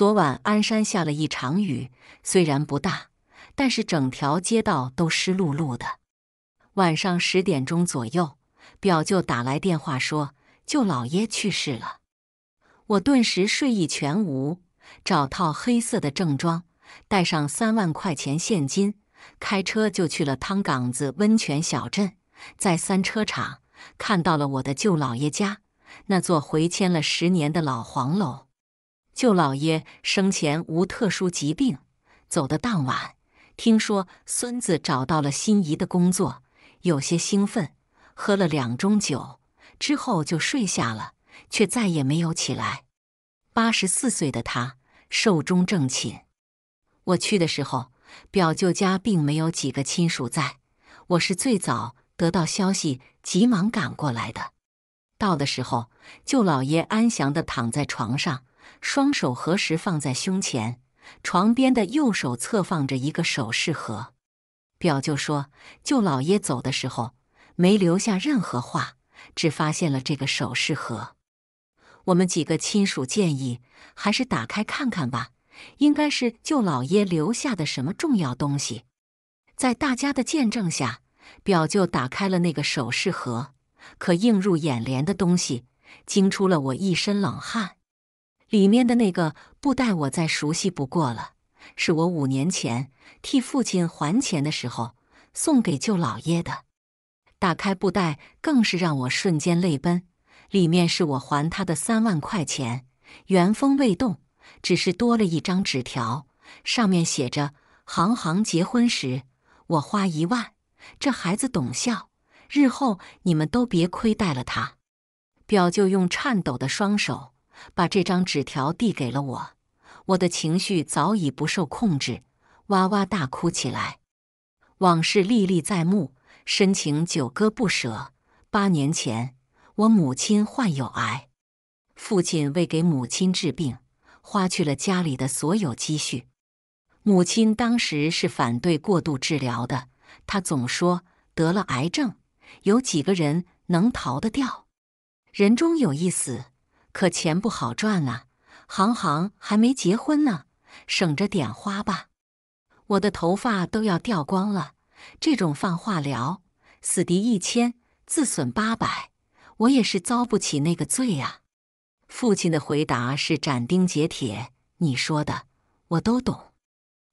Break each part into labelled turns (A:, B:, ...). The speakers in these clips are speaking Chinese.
A: 昨晚鞍山下了一场雨，虽然不大，但是整条街道都湿漉漉的。晚上十点钟左右，表舅打来电话说舅姥爷去世了。我顿时睡意全无，找套黑色的正装，带上三万块钱现金，开车就去了汤岗子温泉小镇，在三车场看到了我的舅姥爷家那座回迁了十年的老黄楼。舅老爷生前无特殊疾病，走的当晚，听说孙子找到了心仪的工作，有些兴奋，喝了两盅酒之后就睡下了，却再也没有起来。八十四岁的他寿终正寝。我去的时候，表舅家并没有几个亲属在，我是最早得到消息，急忙赶过来的。到的时候，舅老爷安详地躺在床上。双手合十放在胸前，床边的右手侧放着一个首饰盒。表舅说，舅老爷走的时候没留下任何话，只发现了这个首饰盒。我们几个亲属建议还是打开看看吧，应该是舅老爷留下的什么重要东西。在大家的见证下，表舅打开了那个首饰盒，可映入眼帘的东西惊出了我一身冷汗。里面的那个布袋，我再熟悉不过了，是我五年前替父亲还钱的时候送给舅老爷的。打开布袋，更是让我瞬间泪奔，里面是我还他的三万块钱，原封未动，只是多了一张纸条，上面写着：“行行结婚时，我花一万，这孩子懂孝，日后你们都别亏待了他。”表舅用颤抖的双手。把这张纸条递给了我，我的情绪早已不受控制，哇哇大哭起来。往事历历在目，深情九割不舍。八年前，我母亲患有癌，父亲为给母亲治病，花去了家里的所有积蓄。母亲当时是反对过度治疗的，她总说：“得了癌症，有几个人能逃得掉？人终有一死。”可钱不好赚啊，行行还没结婚呢，省着点花吧。我的头发都要掉光了，这种放化疗，死敌一千，自损八百，我也是遭不起那个罪啊。父亲的回答是斩钉截铁：“你说的我都懂，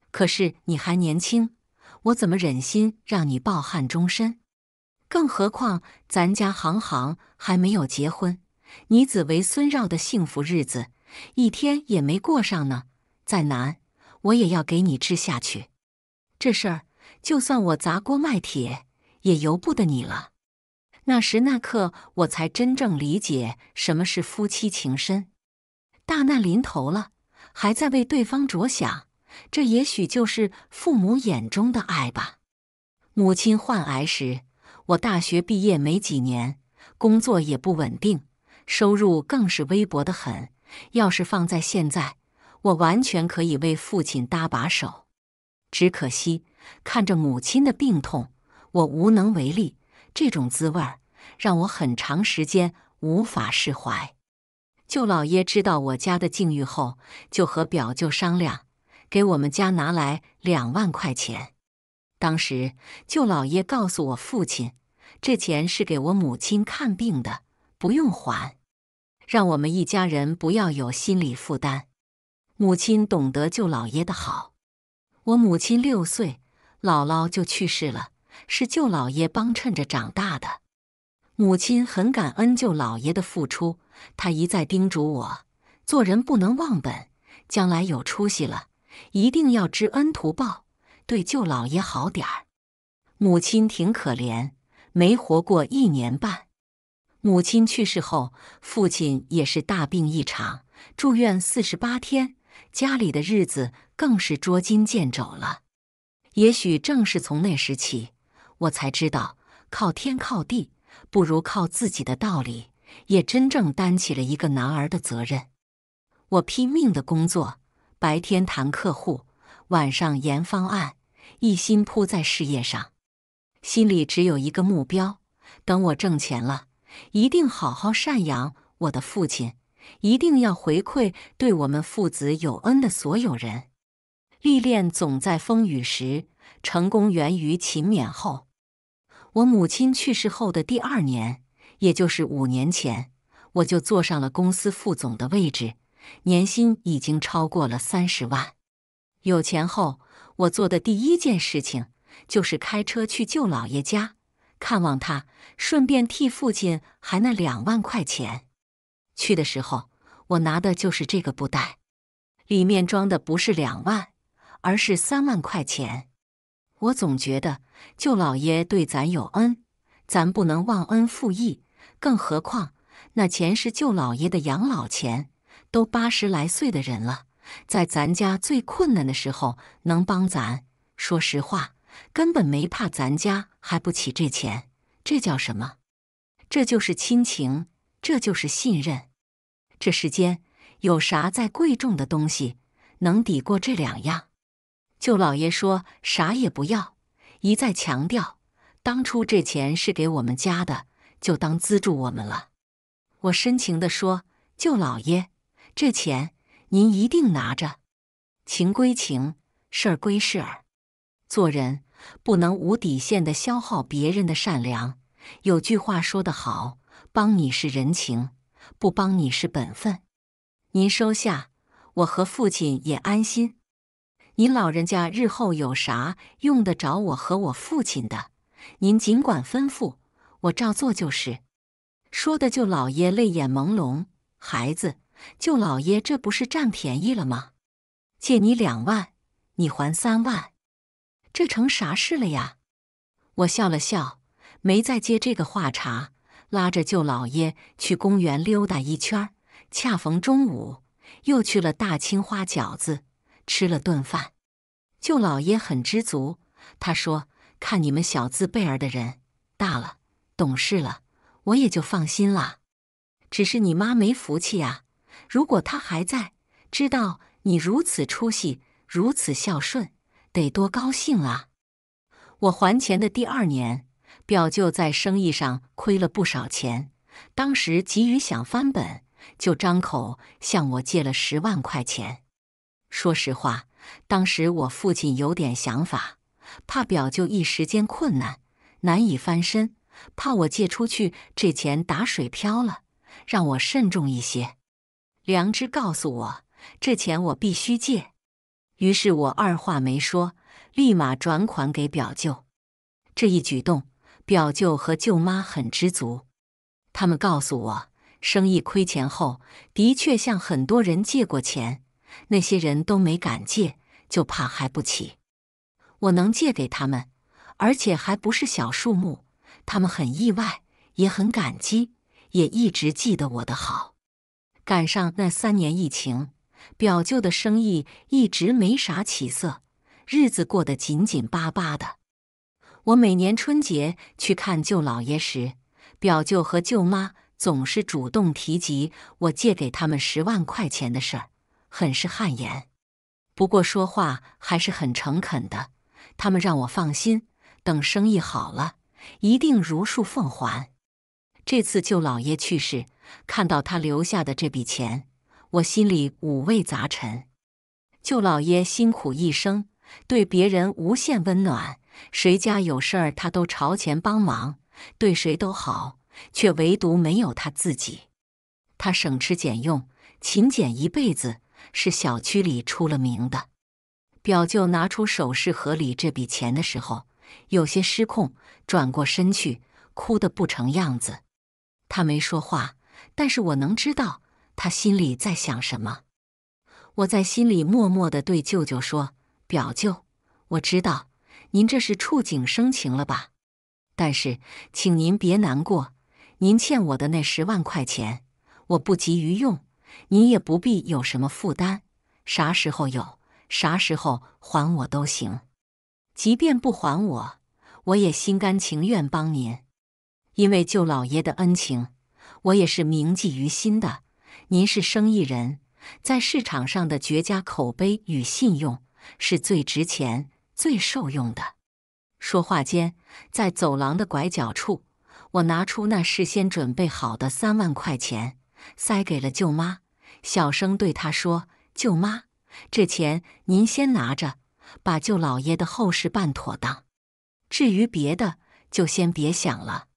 A: 可是你还年轻，我怎么忍心让你抱憾终身？更何况咱家行行还没有结婚。”女子为孙绕的幸福日子，一天也没过上呢。再难，我也要给你治下去。这事儿，就算我砸锅卖铁，也由不得你了。那时那刻，我才真正理解什么是夫妻情深。大难临头了，还在为对方着想，这也许就是父母眼中的爱吧。母亲患癌时，我大学毕业没几年，工作也不稳定。收入更是微薄的很。要是放在现在，我完全可以为父亲搭把手。只可惜看着母亲的病痛，我无能为力。这种滋味儿让我很长时间无法释怀。舅老爷知道我家的境遇后，就和表舅商量，给我们家拿来两万块钱。当时舅老爷告诉我父亲，这钱是给我母亲看病的，不用还。让我们一家人不要有心理负担。母亲懂得舅老爷的好。我母亲六岁，姥姥就去世了，是舅老爷帮衬着长大的。母亲很感恩舅老爷的付出，他一再叮嘱我，做人不能忘本，将来有出息了，一定要知恩图报，对舅老爷好点儿。母亲挺可怜，没活过一年半。母亲去世后，父亲也是大病一场，住院四十八天，家里的日子更是捉襟见肘了。也许正是从那时起，我才知道靠天靠地不如靠自己的道理，也真正担起了一个男儿的责任。我拼命的工作，白天谈客户，晚上研方案，一心扑在事业上，心里只有一个目标：等我挣钱了。一定好好赡养我的父亲，一定要回馈对我们父子有恩的所有人。历练总在风雨时，成功源于勤勉后。我母亲去世后的第二年，也就是五年前，我就坐上了公司副总的位置，年薪已经超过了三十万。有钱后，我做的第一件事情就是开车去舅姥爷家。看望他，顺便替父亲还那两万块钱。去的时候，我拿的就是这个布袋，里面装的不是两万，而是三万块钱。我总觉得舅老爷对咱有恩，咱不能忘恩负义。更何况那钱是舅老爷的养老钱，都八十来岁的人了，在咱家最困难的时候能帮咱，说实话。根本没怕咱家还不起这钱，这叫什么？这就是亲情，这就是信任。这世间有啥再贵重的东西能抵过这两样？舅老爷说啥也不要，一再强调当初这钱是给我们家的，就当资助我们了。我深情的说，舅老爷，这钱您一定拿着。情归情，事儿归事儿，做人。不能无底线的消耗别人的善良。有句话说得好：“帮你是人情，不帮你是本分。”您收下，我和父亲也安心。您老人家日后有啥用得着我和我父亲的，您尽管吩咐，我照做就是。说的，舅老爷泪眼朦胧。孩子，舅老爷这不是占便宜了吗？借你两万，你还三万。这成啥事了呀？我笑了笑，没再接这个话茬，拉着舅老爷去公园溜达一圈恰逢中午，又去了大青花饺子吃了顿饭。舅老爷很知足，他说：“看你们小字辈儿的人大了，懂事了，我也就放心了。只是你妈没福气啊，如果她还在，知道你如此出息，如此孝顺。”得多高兴啊！我还钱的第二年，表舅在生意上亏了不少钱，当时急于想翻本，就张口向我借了十万块钱。说实话，当时我父亲有点想法，怕表舅一时间困难难以翻身，怕我借出去这钱打水漂了，让我慎重一些。良知告诉我，这钱我必须借。于是我二话没说，立马转款给表舅。这一举动，表舅和舅妈很知足。他们告诉我，生意亏钱后，的确向很多人借过钱，那些人都没敢借，就怕还不起。我能借给他们，而且还不是小数目，他们很意外，也很感激，也一直记得我的好。赶上那三年疫情。表舅的生意一直没啥起色，日子过得紧紧巴巴的。我每年春节去看舅姥爷时，表舅和舅妈总是主动提及我借给他们十万块钱的事儿，很是汗颜。不过说话还是很诚恳的，他们让我放心，等生意好了，一定如数奉还。这次舅姥爷去世，看到他留下的这笔钱。我心里五味杂陈，舅老爷辛苦一生，对别人无限温暖，谁家有事儿他都朝前帮忙，对谁都好，却唯独没有他自己。他省吃俭用、勤俭一辈子，是小区里出了名的。表舅拿出首饰盒里这笔钱的时候，有些失控，转过身去，哭得不成样子。他没说话，但是我能知道。他心里在想什么？我在心里默默的对舅舅说：“表舅，我知道您这是触景生情了吧？但是，请您别难过。您欠我的那十万块钱，我不急于用，您也不必有什么负担。啥时候有，啥时候还我都行。即便不还我，我也心甘情愿帮您，因为舅老爷的恩情，我也是铭记于心的。”您是生意人，在市场上的绝佳口碑与信用是最值钱、最受用的。说话间，在走廊的拐角处，我拿出那事先准备好的三万块钱，塞给了舅妈，小声对她说：“舅妈，这钱您先拿着，把舅老爷的后事办妥当。至于别的，就先别想了。”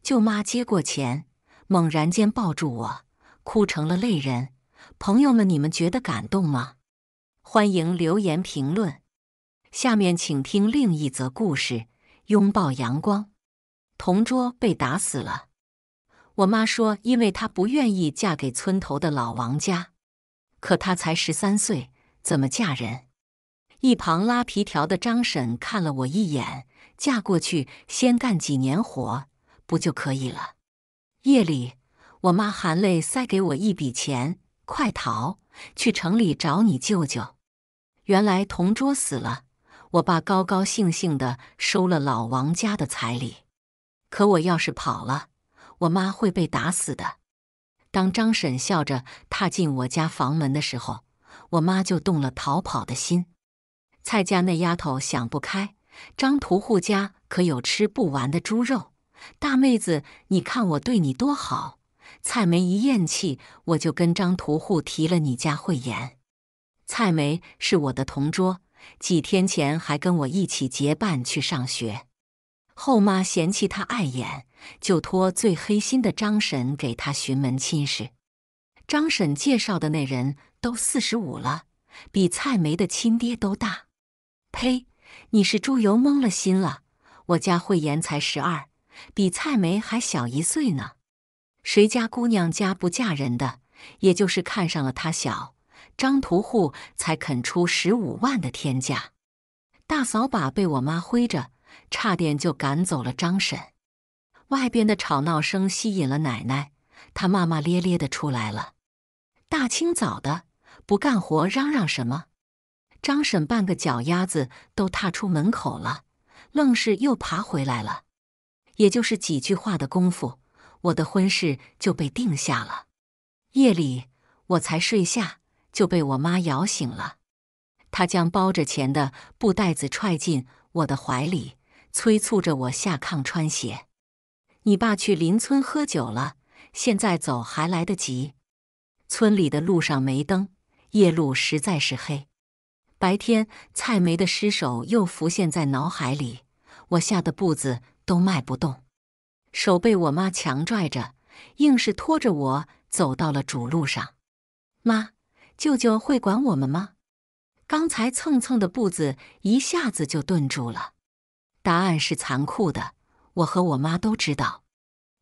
A: 舅妈接过钱，猛然间抱住我。哭成了泪人，朋友们，你们觉得感动吗？欢迎留言评论。下面请听另一则故事：拥抱阳光。同桌被打死了，我妈说，因为她不愿意嫁给村头的老王家。可她才十三岁，怎么嫁人？一旁拉皮条的张婶看了我一眼：“嫁过去先干几年活，不就可以了？”夜里。我妈含泪塞给我一笔钱：“快逃，去城里找你舅舅。”原来同桌死了，我爸高高兴兴的收了老王家的彩礼。可我要是跑了，我妈会被打死的。当张婶笑着踏进我家房门的时候，我妈就动了逃跑的心。蔡家那丫头想不开，张屠户家可有吃不完的猪肉。大妹子，你看我对你多好。蔡梅一咽气，我就跟张屠户提了你家慧妍。蔡梅是我的同桌，几天前还跟我一起结伴去上学。后妈嫌弃她碍眼，就托最黑心的张婶给她寻门亲事。张婶介绍的那人都四十五了，比蔡梅的亲爹都大。呸！你是猪油蒙了心了。我家慧妍才十二，比蔡梅还小一岁呢。谁家姑娘家不嫁人的，也就是看上了她小，张屠户才肯出十五万的天价。大扫把被我妈挥着，差点就赶走了张婶。外边的吵闹声吸引了奶奶，她骂骂咧咧的出来了。大清早的不干活，嚷嚷什么？张婶半个脚丫子都踏出门口了，愣是又爬回来了。也就是几句话的功夫。我的婚事就被定下了。夜里我才睡下，就被我妈摇醒了。她将包着钱的布袋子踹进我的怀里，催促着我下炕穿鞋。你爸去邻村喝酒了，现在走还来得及。村里的路上没灯，夜路实在是黑。白天蔡梅的尸首又浮现在脑海里，我吓得步子都迈不动。手被我妈强拽着，硬是拖着我走到了主路上。妈，舅舅会管我们吗？刚才蹭蹭的步子一下子就顿住了。答案是残酷的，我和我妈都知道。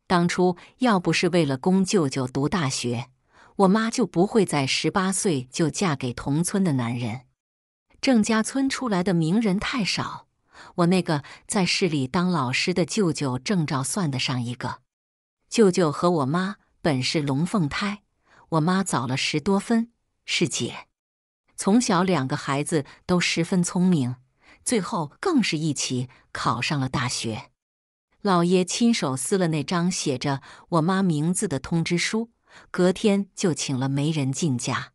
A: 当初要不是为了供舅舅读大学，我妈就不会在十八岁就嫁给同村的男人。郑家村出来的名人太少。我那个在市里当老师的舅舅，证照算得上一个。舅舅和我妈本是龙凤胎，我妈早了十多分，是姐。从小两个孩子都十分聪明，最后更是一起考上了大学。老爷亲手撕了那张写着我妈名字的通知书，隔天就请了媒人进家。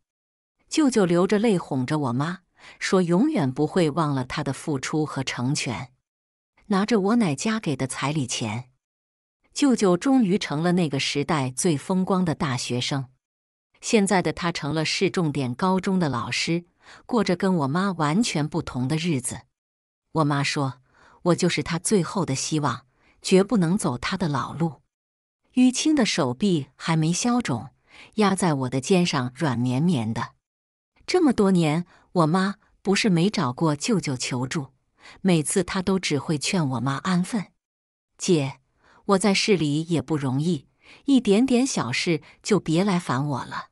A: 舅舅流着泪哄着我妈。说永远不会忘了他的付出和成全。拿着我奶家给的彩礼钱，舅舅终于成了那个时代最风光的大学生。现在的他成了市重点高中的老师，过着跟我妈完全不同的日子。我妈说：“我就是他最后的希望，绝不能走他的老路。”雨清的手臂还没消肿，压在我的肩上，软绵绵的。这么多年。我妈不是没找过舅舅求助，每次他都只会劝我妈安分。姐，我在市里也不容易，一点点小事就别来烦我了。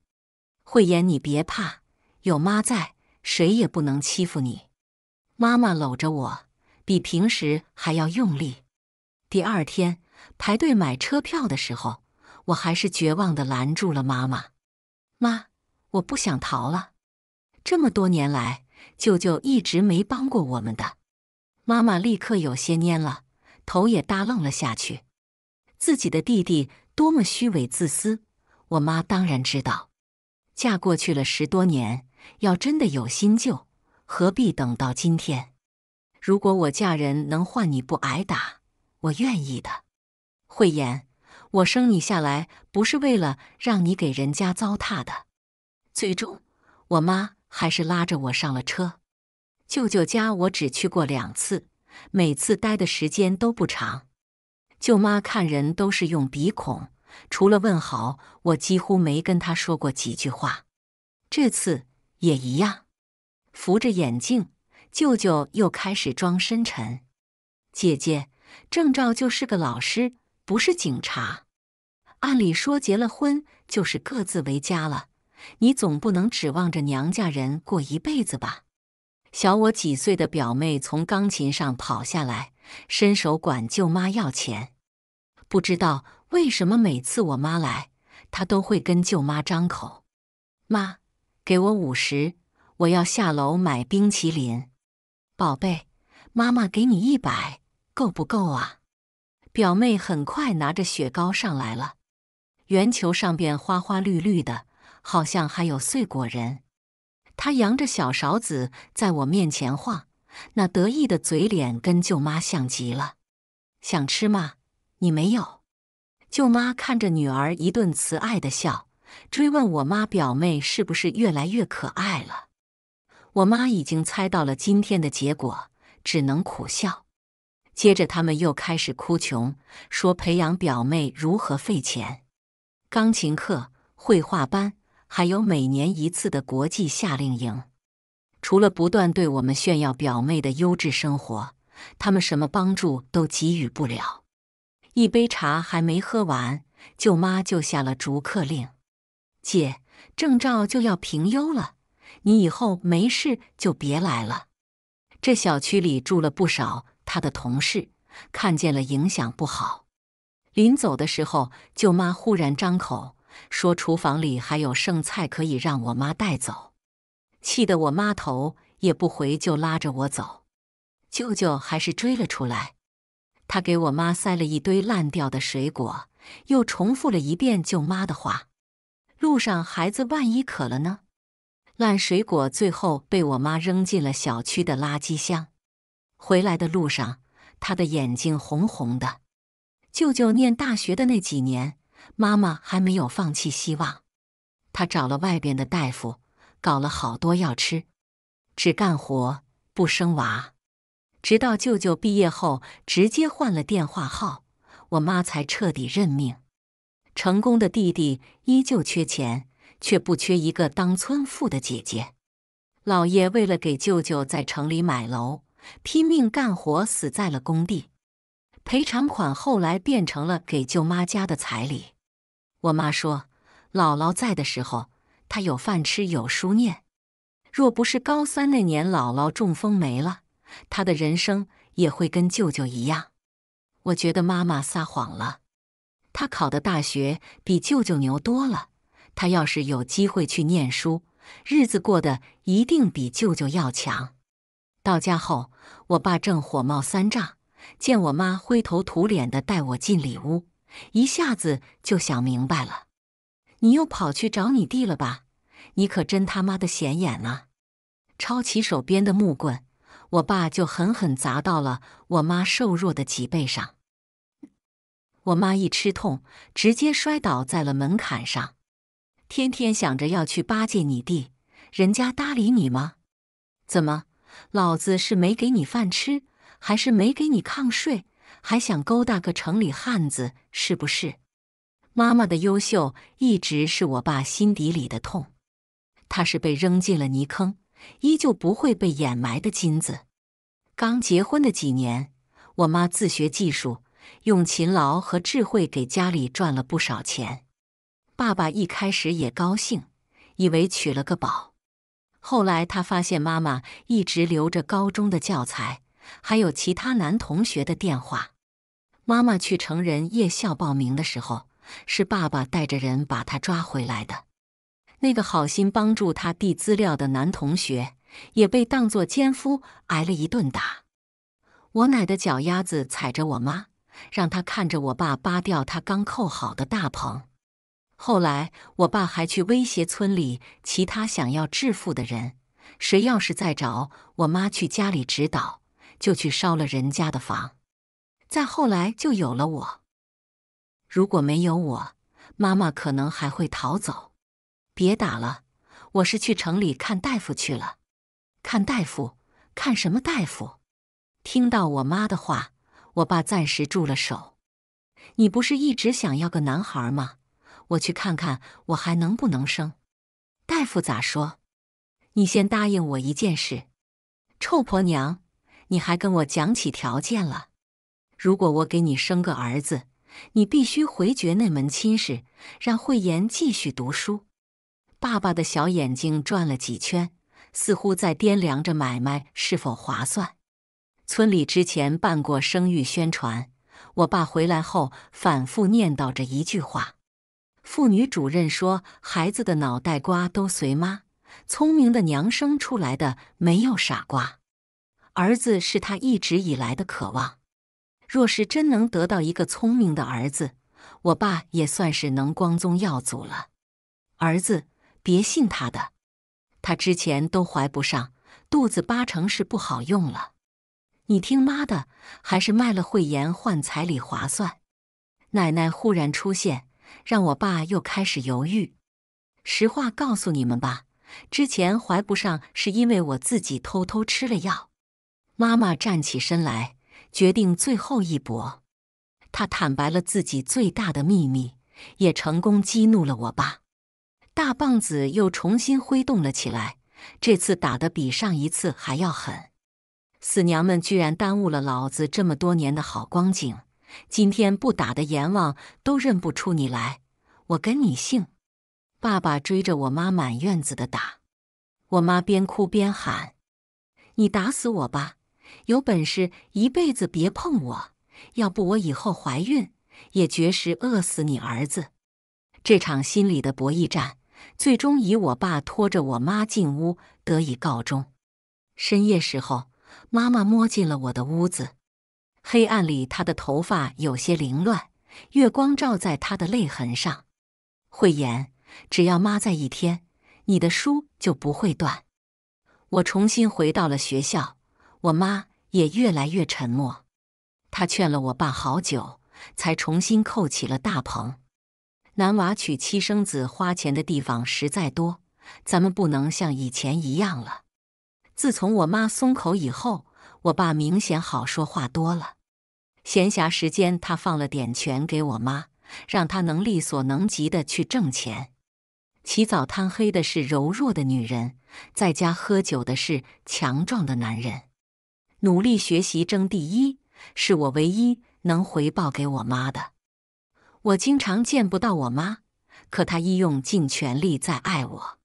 A: 慧妍，你别怕，有妈在，谁也不能欺负你。妈妈搂着我，比平时还要用力。第二天排队买车票的时候，我还是绝望地拦住了妈妈。妈，我不想逃了。这么多年来，舅舅一直没帮过我们的。妈妈立刻有些蔫了，头也耷愣了下去。自己的弟弟多么虚伪自私，我妈当然知道。嫁过去了十多年，要真的有心救，何必等到今天？如果我嫁人能换你不挨打，我愿意的。慧妍，我生你下来不是为了让你给人家糟蹋的。最终，我妈。还是拉着我上了车。舅舅家我只去过两次，每次待的时间都不长。舅妈看人都是用鼻孔，除了问好，我几乎没跟她说过几句话。这次也一样。扶着眼镜，舅舅又开始装深沉。姐姐，郑照就是个老师，不是警察。按理说结了婚就是各自为家了。你总不能指望着娘家人过一辈子吧？小我几岁的表妹从钢琴上跑下来，伸手管舅妈要钱。不知道为什么，每次我妈来，她都会跟舅妈张口：“妈，给我五十，我要下楼买冰淇淋。”宝贝，妈妈给你一百，够不够啊？表妹很快拿着雪糕上来了，圆球上边花花绿绿的。好像还有碎果仁，他扬着小勺子在我面前晃，那得意的嘴脸跟舅妈像极了。想吃吗？你没有。舅妈看着女儿一顿慈爱的笑，追问我妈表妹是不是越来越可爱了。我妈已经猜到了今天的结果，只能苦笑。接着他们又开始哭穷，说培养表妹如何费钱，钢琴课、绘画班。还有每年一次的国际夏令营，除了不断对我们炫耀表妹的优质生活，他们什么帮助都给予不了。一杯茶还没喝完，舅妈就下了逐客令：“姐，证照就要评优了，你以后没事就别来了。”这小区里住了不少他的同事，看见了影响不好。临走的时候，舅妈忽然张口。说厨房里还有剩菜，可以让我妈带走。气得我妈头也不回就拉着我走。舅舅还是追了出来，他给我妈塞了一堆烂掉的水果，又重复了一遍舅妈的话。路上孩子万一渴了呢？烂水果最后被我妈扔进了小区的垃圾箱。回来的路上，他的眼睛红红的。舅舅念大学的那几年。妈妈还没有放弃希望，她找了外边的大夫，搞了好多药吃，只干活不生娃。直到舅舅毕业后直接换了电话号，我妈才彻底认命。成功的弟弟依旧缺钱，却不缺一个当村妇的姐姐。姥爷为了给舅舅在城里买楼，拼命干活，死在了工地，赔偿款后来变成了给舅妈家的彩礼。我妈说：“姥姥在的时候，她有饭吃，有书念。若不是高三那年姥姥中风没了，她的人生也会跟舅舅一样。”我觉得妈妈撒谎了。她考的大学比舅舅牛多了。她要是有机会去念书，日子过得一定比舅舅要强。到家后，我爸正火冒三丈，见我妈灰头土脸的带我进里屋。一下子就想明白了，你又跑去找你弟了吧？你可真他妈的显眼啊！抄起手边的木棍，我爸就狠狠砸到了我妈瘦弱的脊背上。我妈一吃痛，直接摔倒在了门槛上。天天想着要去巴结你弟，人家搭理你吗？怎么，老子是没给你饭吃，还是没给你抗税？还想勾搭个城里汉子，是不是？妈妈的优秀一直是我爸心底里的痛。她是被扔进了泥坑，依旧不会被掩埋的金子。刚结婚的几年，我妈自学技术，用勤劳和智慧给家里赚了不少钱。爸爸一开始也高兴，以为娶了个宝。后来他发现，妈妈一直留着高中的教材，还有其他男同学的电话。妈妈去成人夜校报名的时候，是爸爸带着人把他抓回来的。那个好心帮助他递资料的男同学也被当作奸夫挨了一顿打。我奶的脚丫子踩着我妈，让她看着我爸扒掉他刚扣好的大棚。后来，我爸还去威胁村里其他想要致富的人：谁要是再找我妈去家里指导，就去烧了人家的房。再后来就有了我。如果没有我，妈妈可能还会逃走。别打了，我是去城里看大夫去了。看大夫？看什么大夫？听到我妈的话，我爸暂时住了手。你不是一直想要个男孩吗？我去看看我还能不能生。大夫咋说？你先答应我一件事。臭婆娘，你还跟我讲起条件了？如果我给你生个儿子，你必须回绝那门亲事，让慧妍继续读书。爸爸的小眼睛转了几圈，似乎在掂量着买卖是否划算。村里之前办过生育宣传，我爸回来后反复念叨着一句话：“妇女主任说，孩子的脑袋瓜都随妈，聪明的娘生出来的，没有傻瓜。”儿子是他一直以来的渴望。若是真能得到一个聪明的儿子，我爸也算是能光宗耀祖了。儿子，别信他的，他之前都怀不上，肚子八成是不好用了。你听妈的，还是卖了慧妍换彩礼划算。奶奶忽然出现，让我爸又开始犹豫。实话告诉你们吧，之前怀不上是因为我自己偷偷吃了药。妈妈站起身来。决定最后一搏，他坦白了自己最大的秘密，也成功激怒了我爸。大棒子又重新挥动了起来，这次打得比上一次还要狠。死娘们居然耽误了老子这么多年的好光景，今天不打的阎王都认不出你来！我跟你姓！爸爸追着我妈满院子的打，我妈边哭边喊：“你打死我吧！”有本事一辈子别碰我，要不我以后怀孕也绝食饿死你儿子。这场心理的博弈战，最终以我爸拖着我妈进屋得以告终。深夜时候，妈妈摸进了我的屋子，黑暗里她的头发有些凌乱，月光照在她的泪痕上。慧妍，只要妈在一天，你的书就不会断。我重新回到了学校，我妈。也越来越沉默。他劝了我爸好久，才重新扣起了大棚。男娃娶妻生子，花钱的地方实在多，咱们不能像以前一样了。自从我妈松口以后，我爸明显好说话多了。闲暇时间，他放了点权给我妈，让她能力所能及的去挣钱。起早贪黑的是柔弱的女人，在家喝酒的是强壮的男人。努力学习争第一是我唯一能回报给我妈的。我经常见不到我妈，可她一用尽全力在爱我。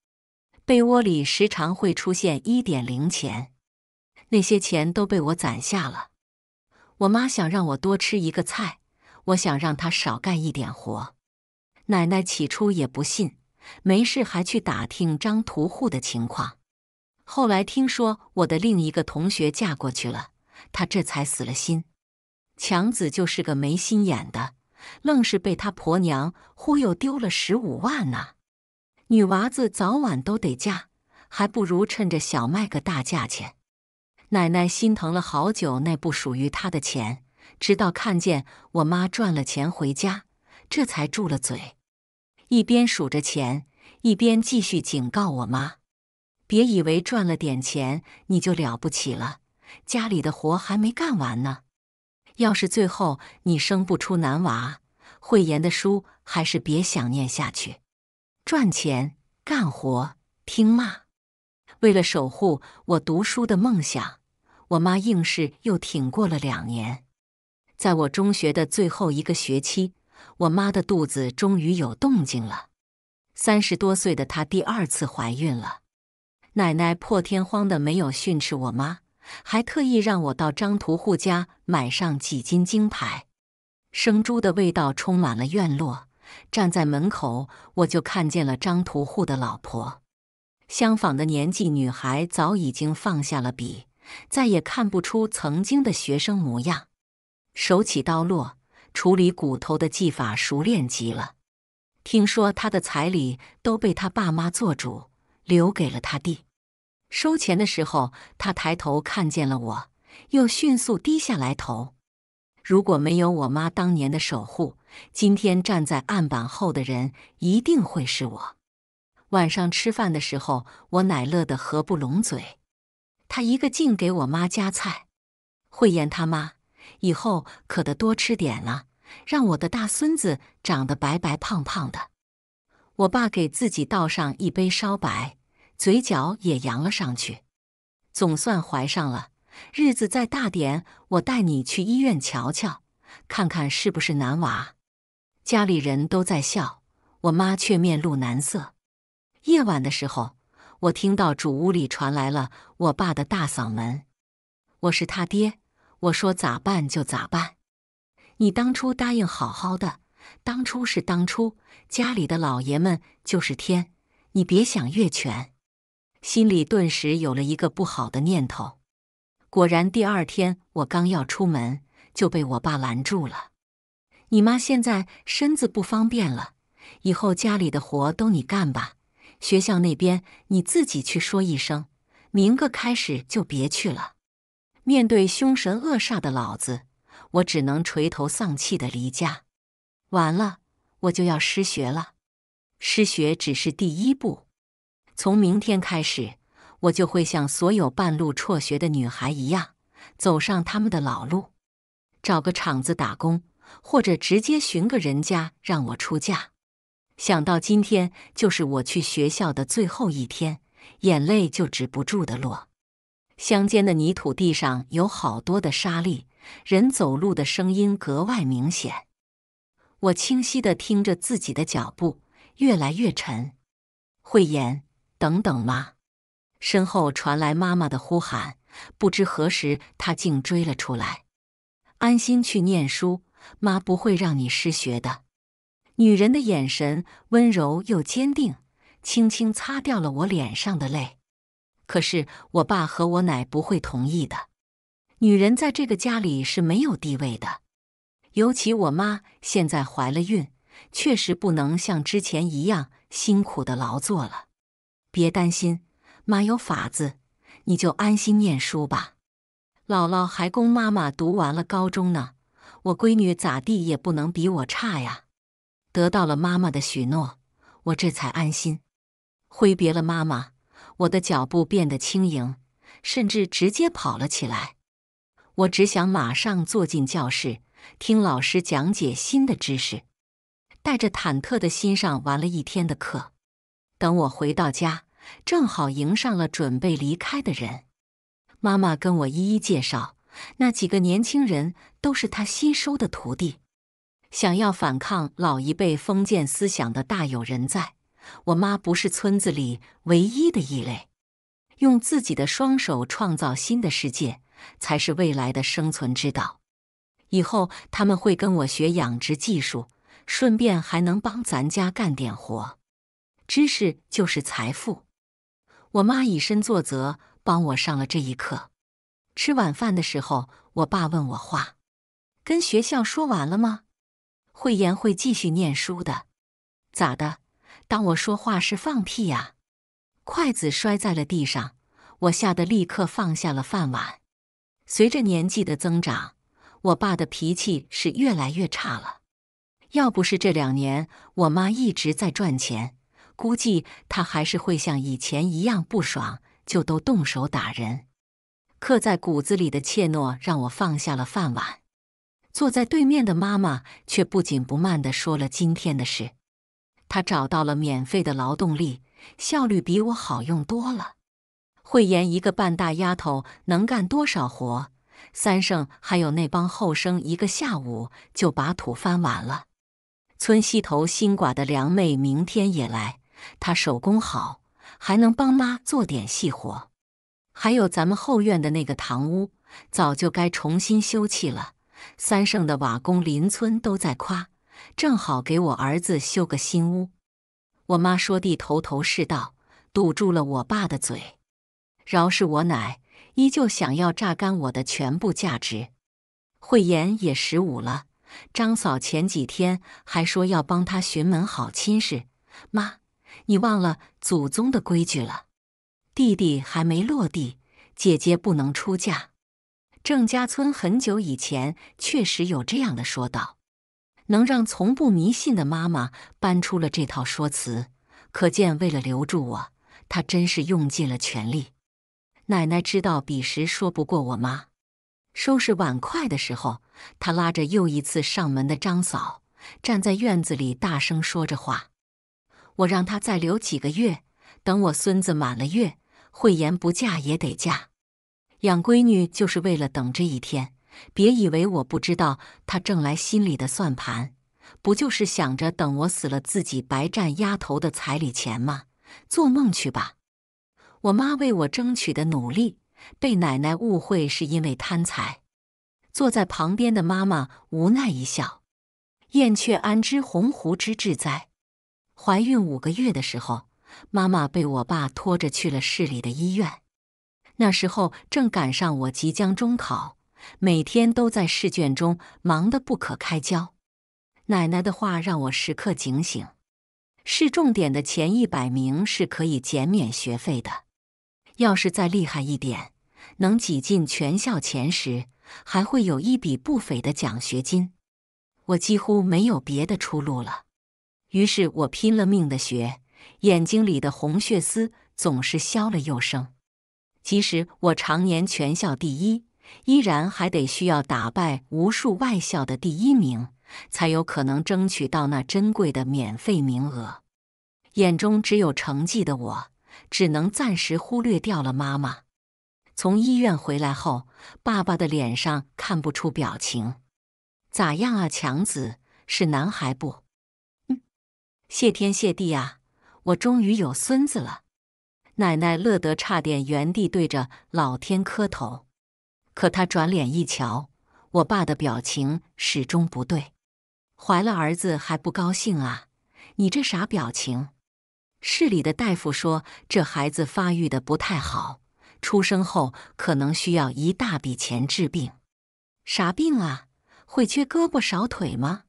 A: 被窝里时常会出现一点零钱，那些钱都被我攒下了。我妈想让我多吃一个菜，我想让她少干一点活。奶奶起初也不信，没事还去打听张屠户的情况。后来听说我的另一个同学嫁过去了，她这才死了心。强子就是个没心眼的，愣是被他婆娘忽悠丢了十五万呢。女娃子早晚都得嫁，还不如趁着小卖个大价钱。奶奶心疼了好久那不属于她的钱，直到看见我妈赚了钱回家，这才住了嘴，一边数着钱，一边继续警告我妈。别以为赚了点钱你就了不起了，家里的活还没干完呢。要是最后你生不出男娃，慧妍的书还是别想念下去。赚钱、干活、听骂，为了守护我读书的梦想，我妈硬是又挺过了两年。在我中学的最后一个学期，我妈的肚子终于有动静了。三十多岁的她第二次怀孕了。奶奶破天荒的没有训斥我妈，还特意让我到张屠户家买上几斤金牌。生猪的味道充满了院落，站在门口我就看见了张屠户的老婆，相仿的年纪，女孩早已经放下了笔，再也看不出曾经的学生模样。手起刀落，处理骨头的技法熟练极了。听说他的彩礼都被他爸妈做主留给了他弟。收钱的时候，他抬头看见了我，又迅速低下来头。如果没有我妈当年的守护，今天站在案板后的人一定会是我。晚上吃饭的时候，我奶乐得合不拢嘴，他一个劲给我妈夹菜。慧妍他妈，以后可得多吃点了，让我的大孙子长得白白胖胖的。我爸给自己倒上一杯烧白。嘴角也扬了上去，总算怀上了。日子再大点，我带你去医院瞧瞧，看看是不是男娃。家里人都在笑，我妈却面露难色。夜晚的时候，我听到主屋里传来了我爸的大嗓门：“我是他爹，我说咋办就咋办。你当初答应好好的，当初是当初，家里的老爷们就是天，你别想越权。”心里顿时有了一个不好的念头。果然，第二天我刚要出门，就被我爸拦住了。“你妈现在身子不方便了，以后家里的活都你干吧。学校那边你自己去说一声，明个开始就别去了。”面对凶神恶煞的老子，我只能垂头丧气的离家。完了，我就要失学了。失学只是第一步。从明天开始，我就会像所有半路辍学的女孩一样，走上他们的老路，找个厂子打工，或者直接寻个人家让我出嫁。想到今天就是我去学校的最后一天，眼泪就止不住的落。乡间的泥土地上有好多的沙粒，人走路的声音格外明显。我清晰的听着自己的脚步越来越沉，慧妍。等等妈，身后传来妈妈的呼喊，不知何时她竟追了出来。安心去念书，妈不会让你失学的。女人的眼神温柔又坚定，轻轻擦掉了我脸上的泪。可是我爸和我奶不会同意的。女人在这个家里是没有地位的，尤其我妈现在怀了孕，确实不能像之前一样辛苦的劳作了。别担心，妈有法子，你就安心念书吧。姥姥还供妈妈读完了高中呢，我闺女咋地也不能比我差呀。得到了妈妈的许诺，我这才安心。挥别了妈妈，我的脚步变得轻盈，甚至直接跑了起来。我只想马上坐进教室，听老师讲解新的知识。带着忐忑的心上完了一天的课，等我回到家。正好迎上了准备离开的人，妈妈跟我一一介绍，那几个年轻人都是他新收的徒弟，想要反抗老一辈封建思想的大有人在。我妈不是村子里唯一的异类，用自己的双手创造新的世界才是未来的生存之道。以后他们会跟我学养殖技术，顺便还能帮咱家干点活。知识就是财富。我妈以身作则，帮我上了这一课。吃晚饭的时候，我爸问我话：“跟学校说完了吗？”慧妍会继续念书的。咋的？当我说话是放屁呀？筷子摔在了地上，我吓得立刻放下了饭碗。随着年纪的增长，我爸的脾气是越来越差了。要不是这两年我妈一直在赚钱。估计他还是会像以前一样不爽，就都动手打人。刻在骨子里的怯懦让我放下了饭碗。坐在对面的妈妈却不紧不慢地说了今天的事。她找到了免费的劳动力，效率比我好用多了。慧妍一个半大丫头能干多少活？三圣还有那帮后生，一个下午就把土翻完了。村西头新寡的梁妹明天也来。他手工好，还能帮妈做点细活。还有咱们后院的那个堂屋，早就该重新修葺了。三圣的瓦工，邻村都在夸，正好给我儿子修个新屋。我妈说地头头是道，堵住了我爸的嘴。饶是我奶，依旧想要榨干我的全部价值。慧妍也十五了，张嫂前几天还说要帮她寻门好亲事，妈。你忘了祖宗的规矩了，弟弟还没落地，姐姐不能出嫁。郑家村很久以前确实有这样的说道，能让从不迷信的妈妈搬出了这套说辞，可见为了留住我，她真是用尽了全力。奶奶知道彼时说不过我妈，收拾碗筷的时候，她拉着又一次上门的张嫂站在院子里大声说着话。我让他再留几个月，等我孙子满了月，慧妍不嫁也得嫁。养闺女就是为了等这一天。别以为我不知道他挣来心里的算盘，不就是想着等我死了，自己白占丫头的彩礼钱吗？做梦去吧！我妈为我争取的努力，被奶奶误会是因为贪财。坐在旁边的妈妈无奈一笑：“燕雀安知鸿鹄之志哉？”怀孕五个月的时候，妈妈被我爸拖着去了市里的医院。那时候正赶上我即将中考，每天都在试卷中忙得不可开交。奶奶的话让我时刻警醒：市重点的前一百名是可以减免学费的，要是再厉害一点，能挤进全校前十，还会有一笔不菲的奖学金。我几乎没有别的出路了。于是我拼了命的学，眼睛里的红血丝总是消了又生。即使我常年全校第一，依然还得需要打败无数外校的第一名，才有可能争取到那珍贵的免费名额。眼中只有成绩的我，只能暂时忽略掉了妈妈。从医院回来后，爸爸的脸上看不出表情。咋样啊，强子？是男孩不？谢天谢地啊！我终于有孙子了，奶奶乐得差点原地对着老天磕头。可她转脸一瞧，我爸的表情始终不对，怀了儿子还不高兴啊？你这啥表情？市里的大夫说，这孩子发育的不太好，出生后可能需要一大笔钱治病。啥病啊？会缺胳膊少腿吗？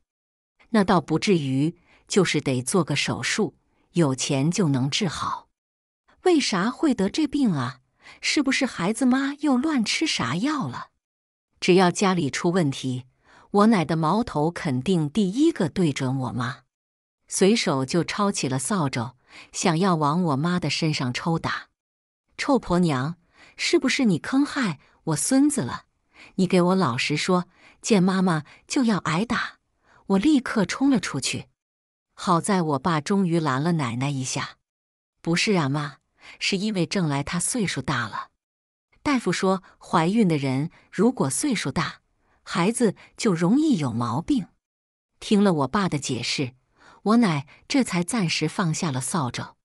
A: 那倒不至于。就是得做个手术，有钱就能治好。为啥会得这病啊？是不是孩子妈又乱吃啥药了？只要家里出问题，我奶的矛头肯定第一个对准我妈，随手就抄起了扫帚，想要往我妈的身上抽打。臭婆娘，是不是你坑害我孙子了？你给我老实说！见妈妈就要挨打，我立刻冲了出去。好在我爸终于拦了奶奶一下，不是啊，妈，是因为郑来他岁数大了，大夫说怀孕的人如果岁数大，孩子就容易有毛病。听了我爸的解释，我奶这才暂时放下了扫帚，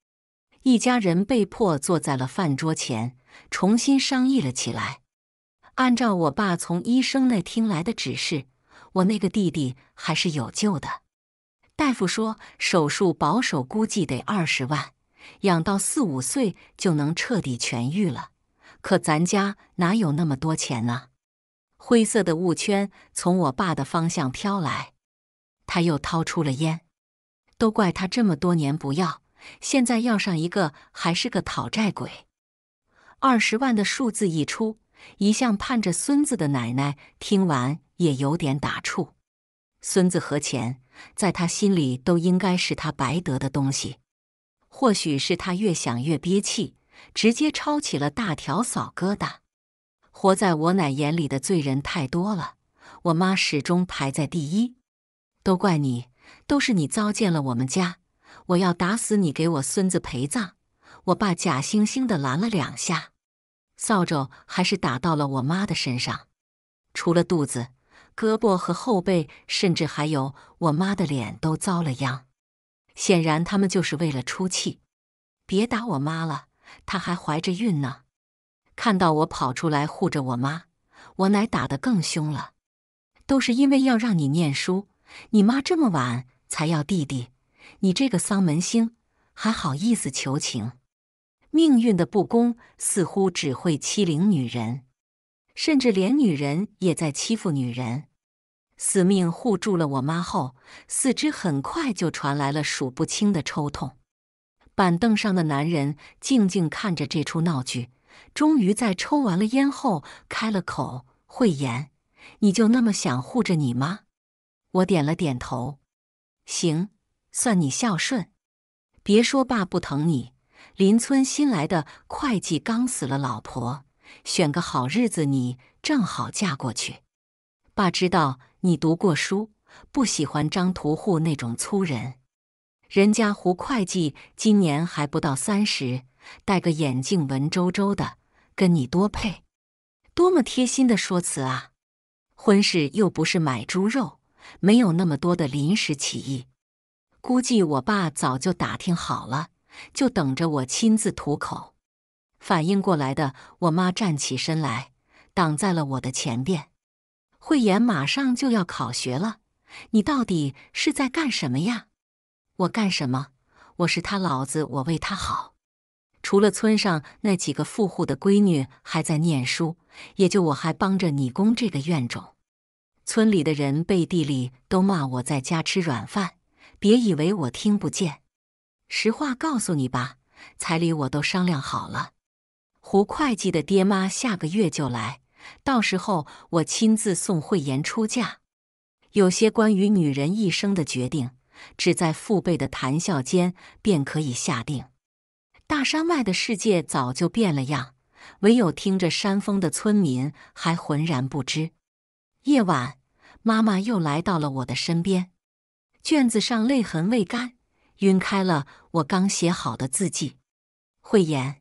A: 一家人被迫坐在了饭桌前，重新商议了起来。按照我爸从医生那听来的指示，我那个弟弟还是有救的。大夫说手术保守，估计得二十万，养到四五岁就能彻底痊愈了。可咱家哪有那么多钱啊？灰色的雾圈从我爸的方向飘来，他又掏出了烟。都怪他这么多年不要，现在要上一个还是个讨债鬼。二十万的数字一出，一向盼着孙子的奶奶听完也有点打怵。孙子和钱。在他心里，都应该是他白得的东西。或许是他越想越憋气，直接抄起了大条扫疙瘩。活在我奶眼里的罪人太多了，我妈始终排在第一。都怪你，都是你糟践了我们家。我要打死你，给我孙子陪葬。我爸假惺惺的拦了两下，扫帚还是打到了我妈的身上，除了肚子。胳膊和后背，甚至还有我妈的脸，都遭了殃。显然，他们就是为了出气。别打我妈了，她还怀着孕呢。看到我跑出来护着我妈，我奶打得更凶了。都是因为要让你念书，你妈这么晚才要弟弟，你这个丧门星，还好意思求情？命运的不公似乎只会欺凌女人。甚至连女人也在欺负女人，死命护住了我妈后，四肢很快就传来了数不清的抽痛。板凳上的男人静静看着这出闹剧，终于在抽完了烟后开了口：“慧妍，你就那么想护着你妈？”我点了点头。“行，算你孝顺。别说爸不疼你，邻村新来的会计刚死了老婆。”选个好日子，你正好嫁过去。爸知道你读过书，不喜欢张屠户那种粗人。人家胡会计今年还不到三十，戴个眼镜，文绉绉的，跟你多配。多么贴心的说辞啊！婚事又不是买猪肉，没有那么多的临时起意。估计我爸早就打听好了，就等着我亲自吐口。反应过来的，我妈站起身来，挡在了我的前边。慧妍马上就要考学了，你到底是在干什么呀？我干什么？我是他老子，我为他好。除了村上那几个富户的闺女还在念书，也就我还帮着你供这个怨种。村里的人背地里都骂我在家吃软饭，别以为我听不见。实话告诉你吧，彩礼我都商量好了。胡会计的爹妈下个月就来，到时候我亲自送慧妍出嫁。有些关于女人一生的决定，只在父辈的谈笑间便可以下定。大山外的世界早就变了样，唯有听着山风的村民还浑然不知。夜晚，妈妈又来到了我的身边，卷子上泪痕未干，晕开了我刚写好的字迹。慧妍，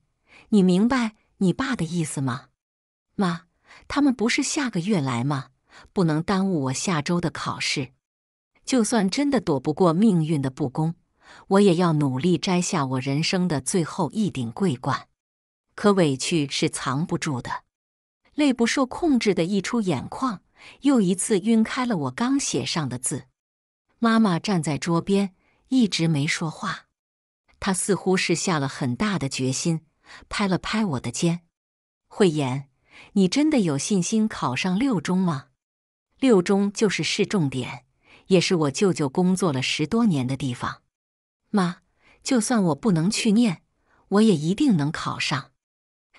A: 你明白？你爸的意思吗？妈，他们不是下个月来吗？不能耽误我下周的考试。就算真的躲不过命运的不公，我也要努力摘下我人生的最后一顶桂冠。可委屈是藏不住的，泪不受控制的溢出眼眶，又一次晕开了我刚写上的字。妈妈站在桌边，一直没说话。她似乎是下了很大的决心。拍了拍我的肩，慧妍，你真的有信心考上六中吗？六中就是市重点，也是我舅舅工作了十多年的地方。妈，就算我不能去念，我也一定能考上。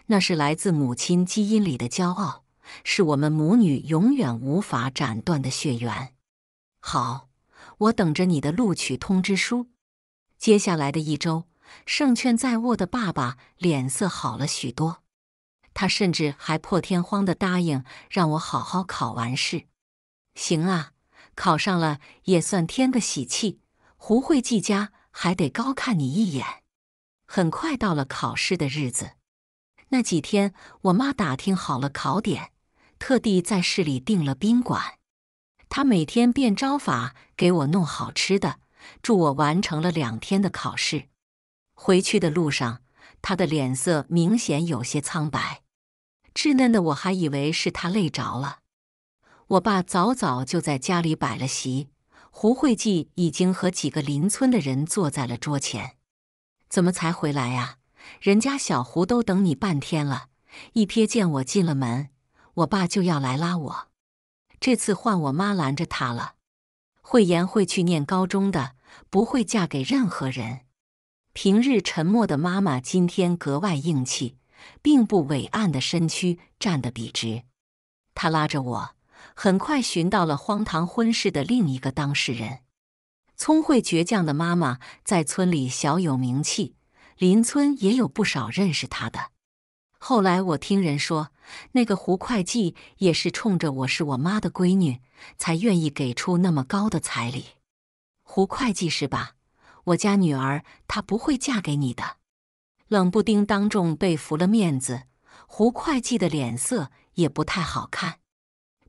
A: 那是来自母亲基因里的骄傲，是我们母女永远无法斩断的血缘。好，我等着你的录取通知书。接下来的一周。胜券在握的爸爸脸色好了许多，他甚至还破天荒地答应让我好好考完试。行啊，考上了也算添个喜气。胡会计家还得高看你一眼。很快到了考试的日子，那几天我妈打听好了考点，特地在市里订了宾馆。她每天变招法给我弄好吃的，助我完成了两天的考试。回去的路上，他的脸色明显有些苍白。稚嫩的我还以为是他累着了。我爸早早就在家里摆了席，胡慧季已经和几个邻村的人坐在了桌前。怎么才回来啊？人家小胡都等你半天了。一瞥见我进了门，我爸就要来拉我。这次换我妈拦着他了。慧妍会去念高中的，不会嫁给任何人。平日沉默的妈妈今天格外硬气，并不伟岸的身躯站得笔直。她拉着我，很快寻到了荒唐婚事的另一个当事人。聪慧倔强的妈妈在村里小有名气，邻村也有不少认识她的。后来我听人说，那个胡会计也是冲着我是我妈的闺女，才愿意给出那么高的彩礼。胡会计是吧？我家女儿她不会嫁给你的。冷不丁当众被服了面子，胡会计的脸色也不太好看。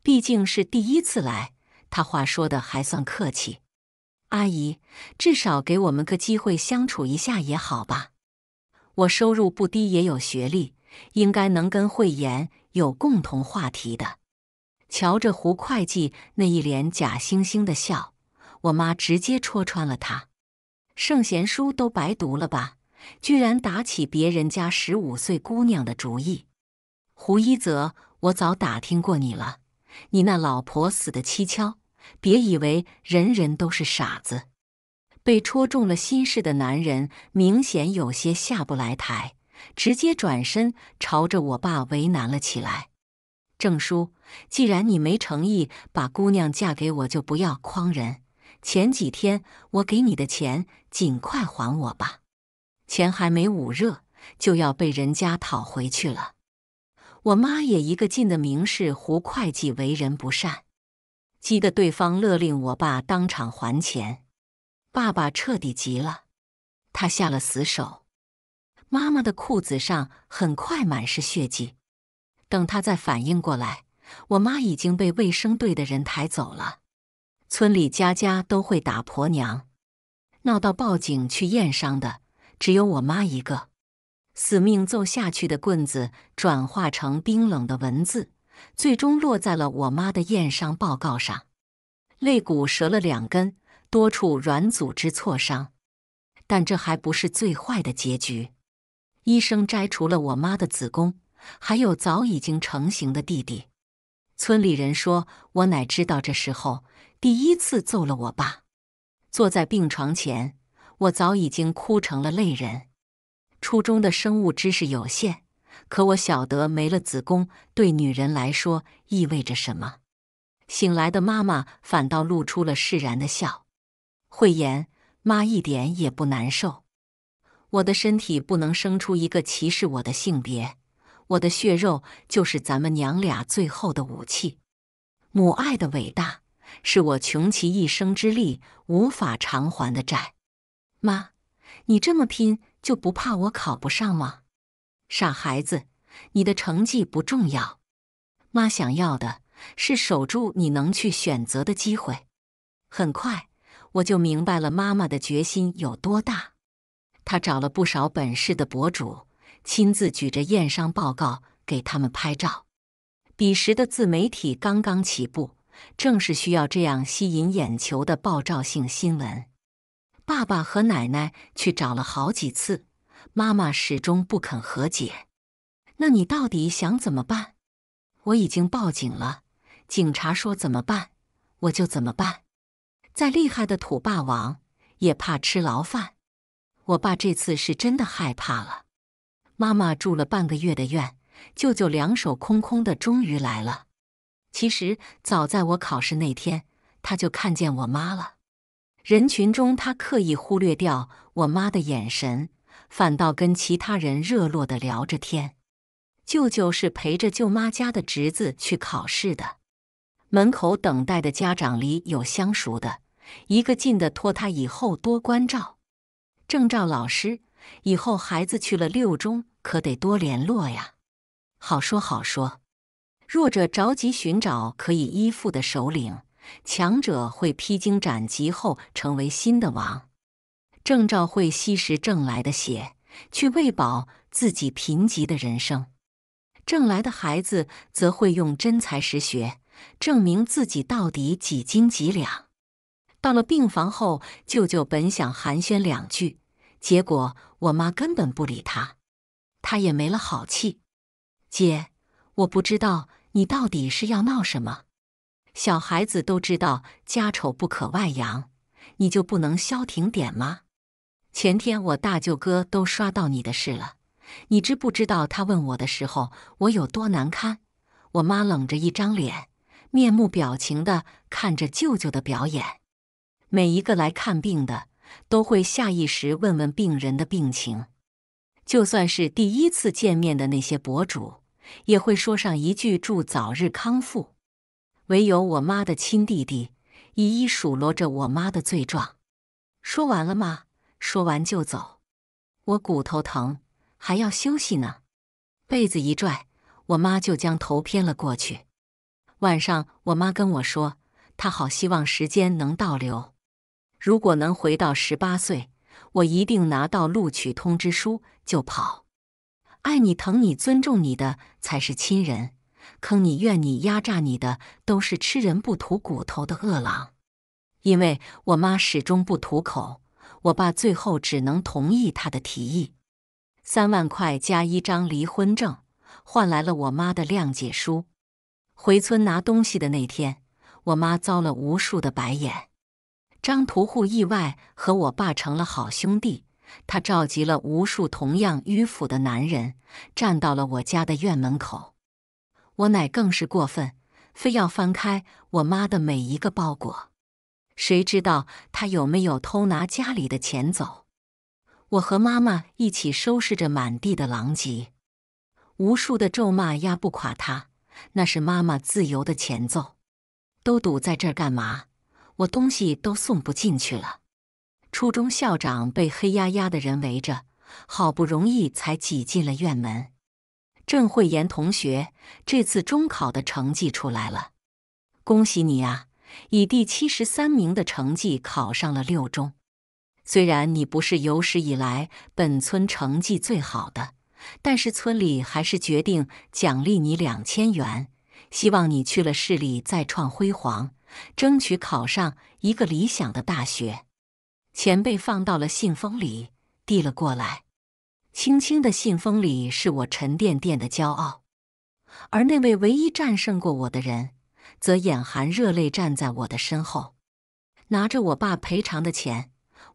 A: 毕竟是第一次来，他话说的还算客气。阿姨，至少给我们个机会相处一下也好吧。我收入不低，也有学历，应该能跟慧妍有共同话题的。瞧着胡会计那一脸假惺惺的笑，我妈直接戳穿了他。圣贤书都白读了吧！居然打起别人家十五岁姑娘的主意，胡一泽，我早打听过你了，你那老婆死的蹊跷，别以为人人都是傻子。被戳中了心事的男人明显有些下不来台，直接转身朝着我爸为难了起来。郑叔，既然你没诚意把姑娘嫁给我，就不要诓人。前几天我给你的钱，尽快还我吧！钱还没捂热，就要被人家讨回去了。我妈也一个劲的明示胡会计为人不善，激得对方勒令我爸当场还钱。爸爸彻底急了，他下了死手，妈妈的裤子上很快满是血迹。等他再反应过来，我妈已经被卫生队的人抬走了。村里家家都会打婆娘，闹到报警去验伤的只有我妈一个。死命揍下去的棍子转化成冰冷的文字，最终落在了我妈的验伤报告上：肋骨折了两根，多处软组织挫伤。但这还不是最坏的结局，医生摘除了我妈的子宫，还有早已经成型的弟弟。村里人说我奶知道这时候。第一次揍了我爸，坐在病床前，我早已经哭成了泪人。初中的生物知识有限，可我晓得没了子宫对女人来说意味着什么。醒来的妈妈反倒露出了释然的笑。慧妍，妈一点也不难受。我的身体不能生出一个歧视我的性别，我的血肉就是咱们娘俩最后的武器。母爱的伟大。是我穷其一生之力无法偿还的债，妈，你这么拼就不怕我考不上吗？傻孩子，你的成绩不重要，妈想要的是守住你能去选择的机会。很快我就明白了，妈妈的决心有多大。她找了不少本市的博主，亲自举着验伤报告给他们拍照。彼时的自媒体刚刚起步。正是需要这样吸引眼球的爆照性新闻。爸爸和奶奶去找了好几次，妈妈始终不肯和解。那你到底想怎么办？我已经报警了，警察说怎么办，我就怎么办。再厉害的土霸王也怕吃牢饭。我爸这次是真的害怕了。妈妈住了半个月的院，舅舅两手空空的终于来了。其实早在我考试那天，他就看见我妈了。人群中，他刻意忽略掉我妈的眼神，反倒跟其他人热络的聊着天。舅舅是陪着舅妈家的侄子去考试的。门口等待的家长里有相熟的，一个劲的托他以后多关照。郑照老师，以后孩子去了六中，可得多联络呀。好说好说。弱者着急寻找可以依附的首领，强者会披荆斩棘后成为新的王。郑照会吸食郑来的血，去喂饱自己贫瘠的人生。郑来的孩子则会用真才实学证明自己到底几斤几两。到了病房后，舅舅本想寒暄两句，结果我妈根本不理他，他也没了好气。姐。我不知道你到底是要闹什么。小孩子都知道家丑不可外扬，你就不能消停点吗？前天我大舅哥都刷到你的事了，你知不知道他问我的时候我有多难堪？我妈冷着一张脸，面目表情的看着舅舅的表演。每一个来看病的都会下意识问问病人的病情，就算是第一次见面的那些博主。也会说上一句“祝早日康复”，唯有我妈的亲弟弟一一数落着我妈的罪状。说完了吗？说完就走。我骨头疼，还要休息呢。被子一拽，我妈就将头偏了过去。晚上，我妈跟我说，她好希望时间能倒流。如果能回到十八岁，我一定拿到录取通知书就跑。爱你疼你尊重你的才是亲人，坑你怨你压榨你的都是吃人不吐骨头的恶狼。因为我妈始终不吐口，我爸最后只能同意她的提议，三万块加一张离婚证，换来了我妈的谅解书。回村拿东西的那天，我妈遭了无数的白眼。张屠户意外和我爸成了好兄弟。他召集了无数同样迂腐的男人，站到了我家的院门口。我奶更是过分，非要翻开我妈的每一个包裹，谁知道她有没有偷拿家里的钱走？我和妈妈一起收拾着满地的狼藉，无数的咒骂压不垮她，那是妈妈自由的前奏。都堵在这儿干嘛？我东西都送不进去了。初中校长被黑压压的人围着，好不容易才挤进了院门。郑慧妍同学，这次中考的成绩出来了，恭喜你啊！以第七十三名的成绩考上了六中。虽然你不是有史以来本村成绩最好的，但是村里还是决定奖励你两千元。希望你去了市里再创辉煌，争取考上一个理想的大学。钱被放到了信封里，递了过来。轻轻的信封里是我沉甸甸的骄傲，而那位唯一战胜过我的人，则眼含热泪站在我的身后，拿着我爸赔偿的钱。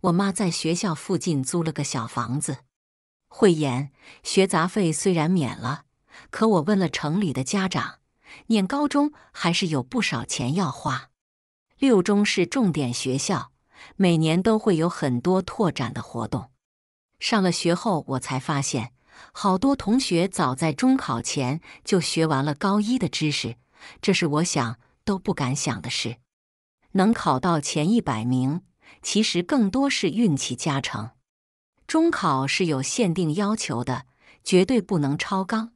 A: 我妈在学校附近租了个小房子。慧妍，学杂费虽然免了，可我问了城里的家长，念高中还是有不少钱要花。六中是重点学校。每年都会有很多拓展的活动。上了学后，我才发现，好多同学早在中考前就学完了高一的知识，这是我想都不敢想的事。能考到前一百名，其实更多是运气加成。中考是有限定要求的，绝对不能超纲。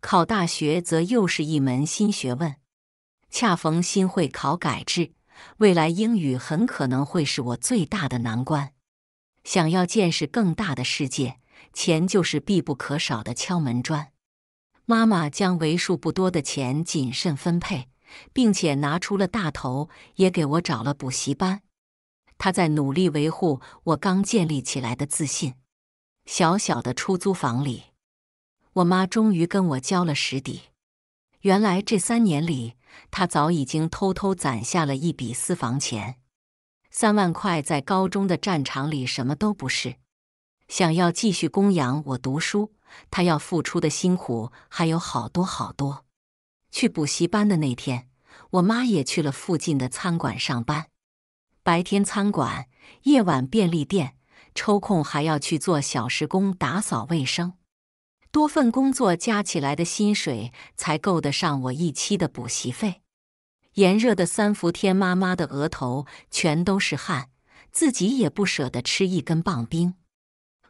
A: 考大学则又是一门新学问，恰逢新会考改制。未来英语很可能会是我最大的难关。想要见识更大的世界，钱就是必不可少的敲门砖。妈妈将为数不多的钱谨慎分配，并且拿出了大头，也给我找了补习班。她在努力维护我刚建立起来的自信。小小的出租房里，我妈终于跟我交了实底。原来这三年里。他早已经偷偷攒下了一笔私房钱，三万块在高中的战场里什么都不是。想要继续供养我读书，他要付出的辛苦还有好多好多。去补习班的那天，我妈也去了附近的餐馆上班，白天餐馆，夜晚便利店，抽空还要去做小时工打扫卫生。多份工作加起来的薪水才够得上我一期的补习费。炎热的三伏天，妈妈的额头全都是汗，自己也不舍得吃一根棒冰。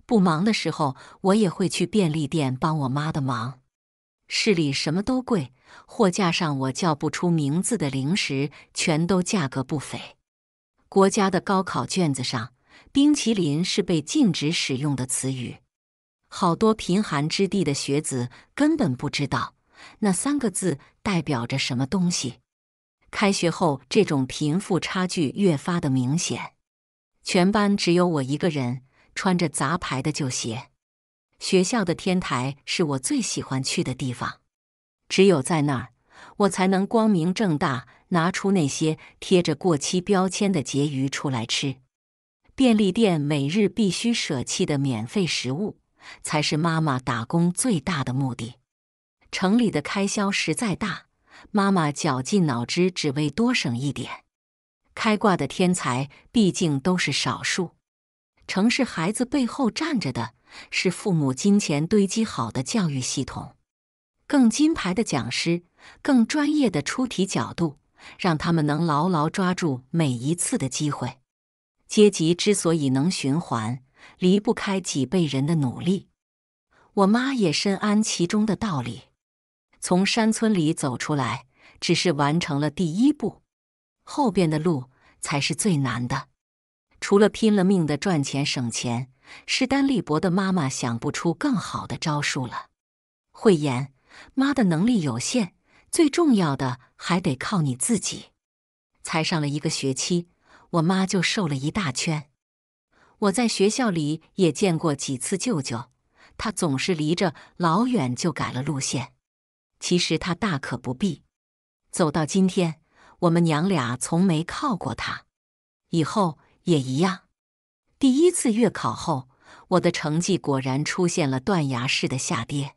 A: 不忙的时候，我也会去便利店帮我妈的忙。市里什么都贵，货架上我叫不出名字的零食全都价格不菲。国家的高考卷子上，冰淇淋是被禁止使用的词语。好多贫寒之地的学子根本不知道那三个字代表着什么东西。开学后，这种贫富差距越发的明显。全班只有我一个人穿着杂牌的旧鞋。学校的天台是我最喜欢去的地方，只有在那儿，我才能光明正大拿出那些贴着过期标签的结余出来吃。便利店每日必须舍弃的免费食物。才是妈妈打工最大的目的。城里的开销实在大，妈妈绞尽脑汁只为多省一点。开挂的天才毕竟都是少数。城市孩子背后站着的是父母金钱堆积好的教育系统，更金牌的讲师，更专业的出题角度，让他们能牢牢抓住每一次的机会。阶级之所以能循环。离不开几辈人的努力，我妈也深谙其中的道理。从山村里走出来，只是完成了第一步，后边的路才是最难的。除了拼了命的赚钱省钱，势单力薄的妈妈想不出更好的招数了。慧妍，妈的能力有限，最重要的还得靠你自己。才上了一个学期，我妈就瘦了一大圈。我在学校里也见过几次舅舅，他总是离着老远就改了路线。其实他大可不必。走到今天，我们娘俩从没靠过他，以后也一样。第一次月考后，我的成绩果然出现了断崖式的下跌。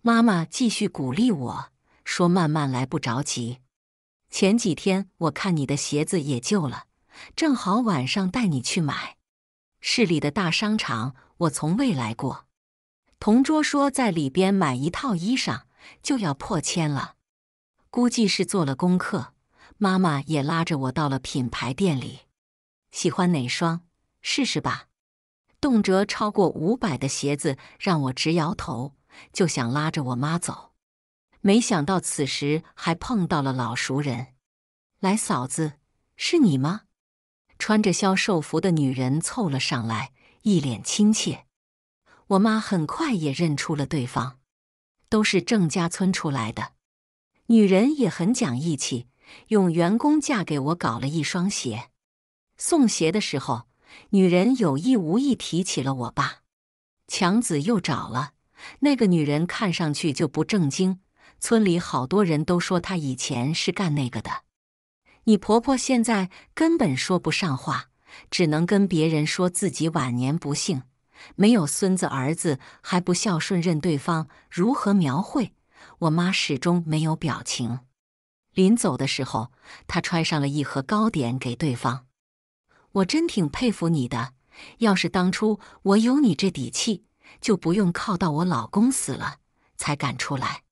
A: 妈妈继续鼓励我说：“慢慢来，不着急。”前几天我看你的鞋子也旧了，正好晚上带你去买。市里的大商场，我从未来过。同桌说在里边买一套衣裳就要破千了，估计是做了功课。妈妈也拉着我到了品牌店里，喜欢哪双试试吧。动辄超过五百的鞋子让我直摇头，就想拉着我妈走。没想到此时还碰到了老熟人，来嫂子，是你吗？穿着销售服的女人凑了上来，一脸亲切。我妈很快也认出了对方，都是郑家村出来的。女人也很讲义气，用员工价给我搞了一双鞋。送鞋的时候，女人有意无意提起了我爸。强子又找了那个女人，看上去就不正经。村里好多人都说她以前是干那个的。你婆婆现在根本说不上话，只能跟别人说自己晚年不幸，没有孙子儿子还不孝顺，任对方如何描绘，我妈始终没有表情。临走的时候，她揣上了一盒糕点给对方。我真挺佩服你的，要是当初我有你这底气，就不用靠到我老公死了才敢出来。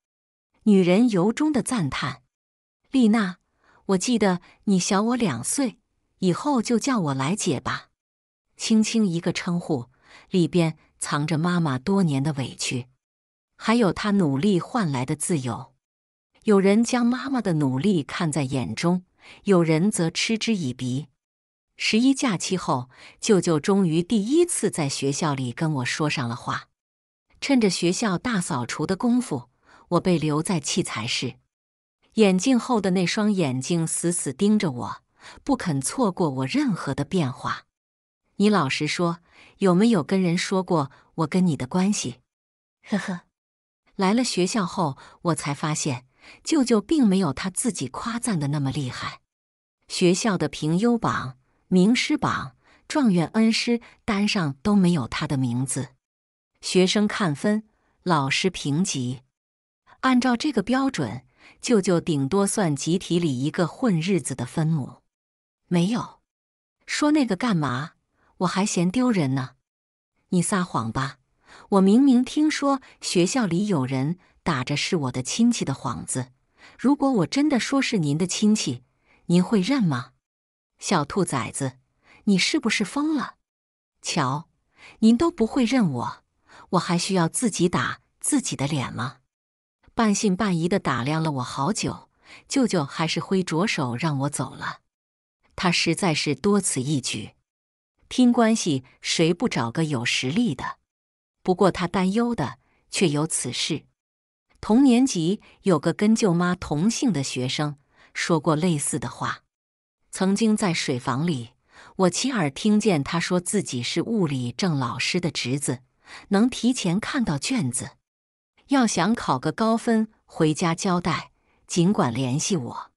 A: 女人由衷的赞叹，丽娜。我记得你小我两岁，以后就叫我来姐吧。轻轻一个称呼，里边藏着妈妈多年的委屈，还有她努力换来的自由。有人将妈妈的努力看在眼中，有人则嗤之以鼻。十一假期后，舅舅终于第一次在学校里跟我说上了话。趁着学校大扫除的功夫，我被留在器材室。眼镜后的那双眼睛死死盯着我，不肯错过我任何的变化。你老实说，有没有跟人说过我跟你的关系？呵呵，来了学校后，我才发现舅舅并没有他自己夸赞的那么厉害。学校的评优榜、名师榜、状元恩师单上都没有他的名字。学生看分，老师评级，按照这个标准。舅舅顶多算集体里一个混日子的分母，没有。说那个干嘛？我还嫌丢人呢。你撒谎吧，我明明听说学校里有人打着是我的亲戚的幌子。如果我真的说是您的亲戚，您会认吗？小兔崽子，你是不是疯了？瞧，您都不会认我，我还需要自己打自己的脸吗？半信半疑的打量了我好久，舅舅还是挥着手让我走了。他实在是多此一举。拼关系，谁不找个有实力的？不过他担忧的却有此事。同年级有个跟舅妈同姓的学生说过类似的话。曾经在水房里，我亲耳听见他说自己是物理郑老师的侄子，能提前看到卷子。要想考个高分回家交代，尽管联系我。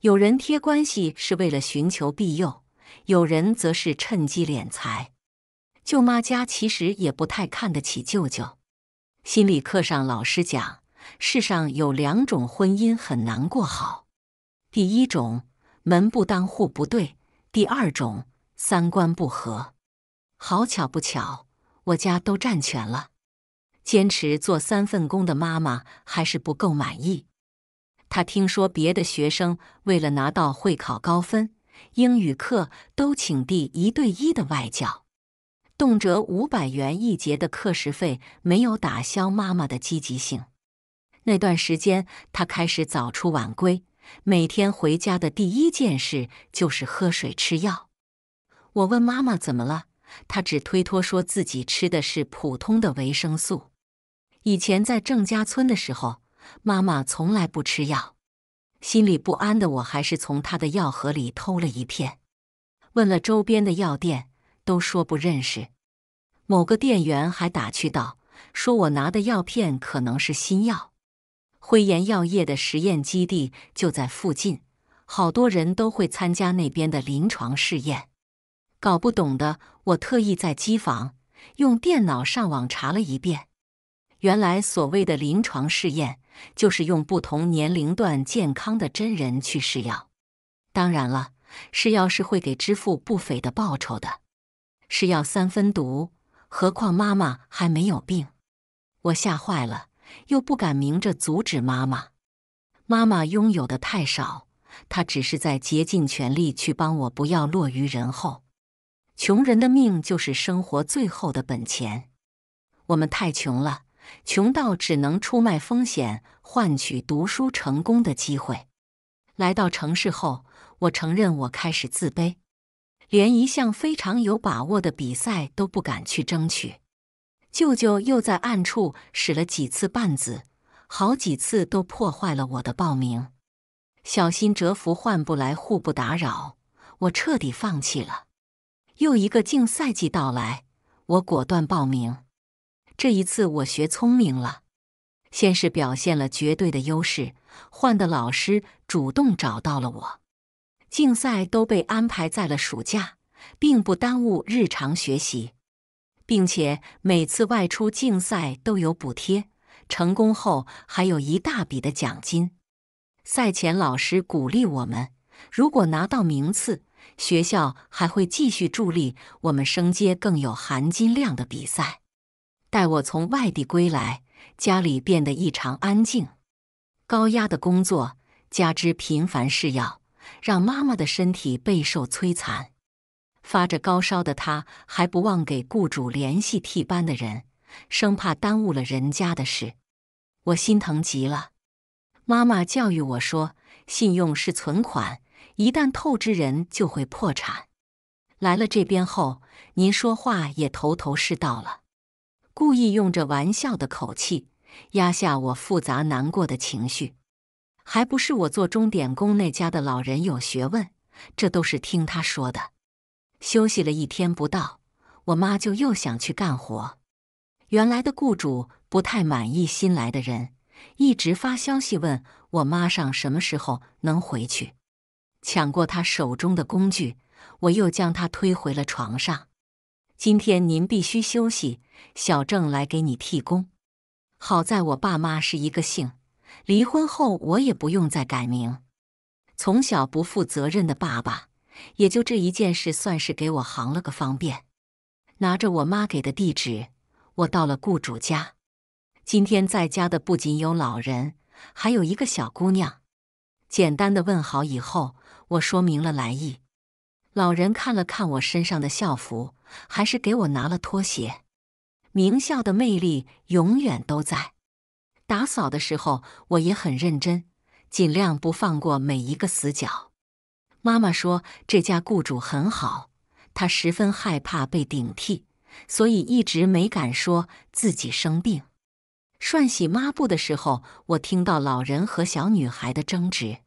A: 有人贴关系是为了寻求庇佑，有人则是趁机敛财。舅妈家其实也不太看得起舅舅。心理课上老师讲，世上有两种婚姻很难过好：第一种门不当户不对，第二种三观不合。好巧不巧，我家都占全了。坚持做三份工的妈妈还是不够满意。她听说别的学生为了拿到会考高分，英语课都请地一对一的外教，动辄五百元一节的课时费，没有打消妈妈的积极性。那段时间，她开始早出晚归，每天回家的第一件事就是喝水吃药。我问妈妈怎么了，她只推脱说自己吃的是普通的维生素。以前在郑家村的时候，妈妈从来不吃药，心里不安的我还是从她的药盒里偷了一片。问了周边的药店，都说不认识。某个店员还打趣道：“说我拿的药片可能是新药。”辉岩药业的实验基地就在附近，好多人都会参加那边的临床试验。搞不懂的，我特意在机房用电脑上网查了一遍。原来所谓的临床试验，就是用不同年龄段健康的真人去试药。当然了，试药是会给支付不菲的报酬的。试药三分毒，何况妈妈还没有病。我吓坏了，又不敢明着阻止妈妈。妈妈拥有的太少，她只是在竭尽全力去帮我，不要落于人后。穷人的命就是生活最后的本钱。我们太穷了。穷到只能出卖风险换取读书成功的机会。来到城市后，我承认我开始自卑，连一项非常有把握的比赛都不敢去争取。舅舅又在暗处使了几次绊子，好几次都破坏了我的报名。小心蛰伏换不来互不打扰，我彻底放弃了。又一个竞赛季到来，我果断报名。这一次我学聪明了，先是表现了绝对的优势，换的老师主动找到了我。竞赛都被安排在了暑假，并不耽误日常学习，并且每次外出竞赛都有补贴，成功后还有一大笔的奖金。赛前老师鼓励我们，如果拿到名次，学校还会继续助力我们升阶更有含金量的比赛。待我从外地归来，家里变得异常安静。高压的工作加之频繁试药，让妈妈的身体备受摧残。发着高烧的她还不忘给雇主联系替班的人，生怕耽误了人家的事。我心疼极了。妈妈教育我说：“信用是存款，一旦透支，人就会破产。”来了这边后，您说话也头头是道了。故意用着玩笑的口气压下我复杂难过的情绪，还不是我做钟点工那家的老人有学问，这都是听他说的。休息了一天不到，我妈就又想去干活。原来的雇主不太满意新来的人，一直发消息问我妈上什么时候能回去。抢过他手中的工具，我又将他推回了床上。今天您必须休息，小郑来给你替工。好在我爸妈是一个姓，离婚后我也不用再改名。从小不负责任的爸爸，也就这一件事算是给我行了个方便。拿着我妈给的地址，我到了雇主家。今天在家的不仅有老人，还有一个小姑娘。简单的问好以后，我说明了来意。老人看了看我身上的校服。还是给我拿了拖鞋。名校的魅力永远都在。打扫的时候我也很认真，尽量不放过每一个死角。妈妈说这家雇主很好，她十分害怕被顶替，所以一直没敢说自己生病。涮洗抹布的时候，我听到老人和小女孩的争执：“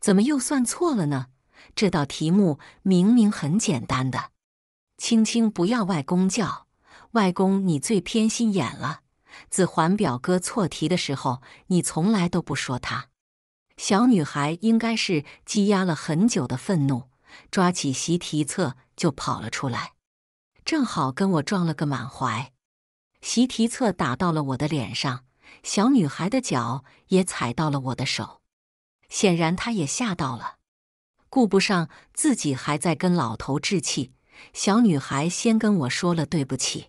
A: 怎么又算错了呢？这道题目明明很简单的。”青青，不要外公叫外公，你最偏心眼了。子桓表哥错题的时候，你从来都不说他。小女孩应该是积压了很久的愤怒，抓起习题册就跑了出来，正好跟我撞了个满怀，习题册打到了我的脸上，小女孩的脚也踩到了我的手，显然她也吓到了，顾不上自己还在跟老头置气。小女孩先跟我说了对不起，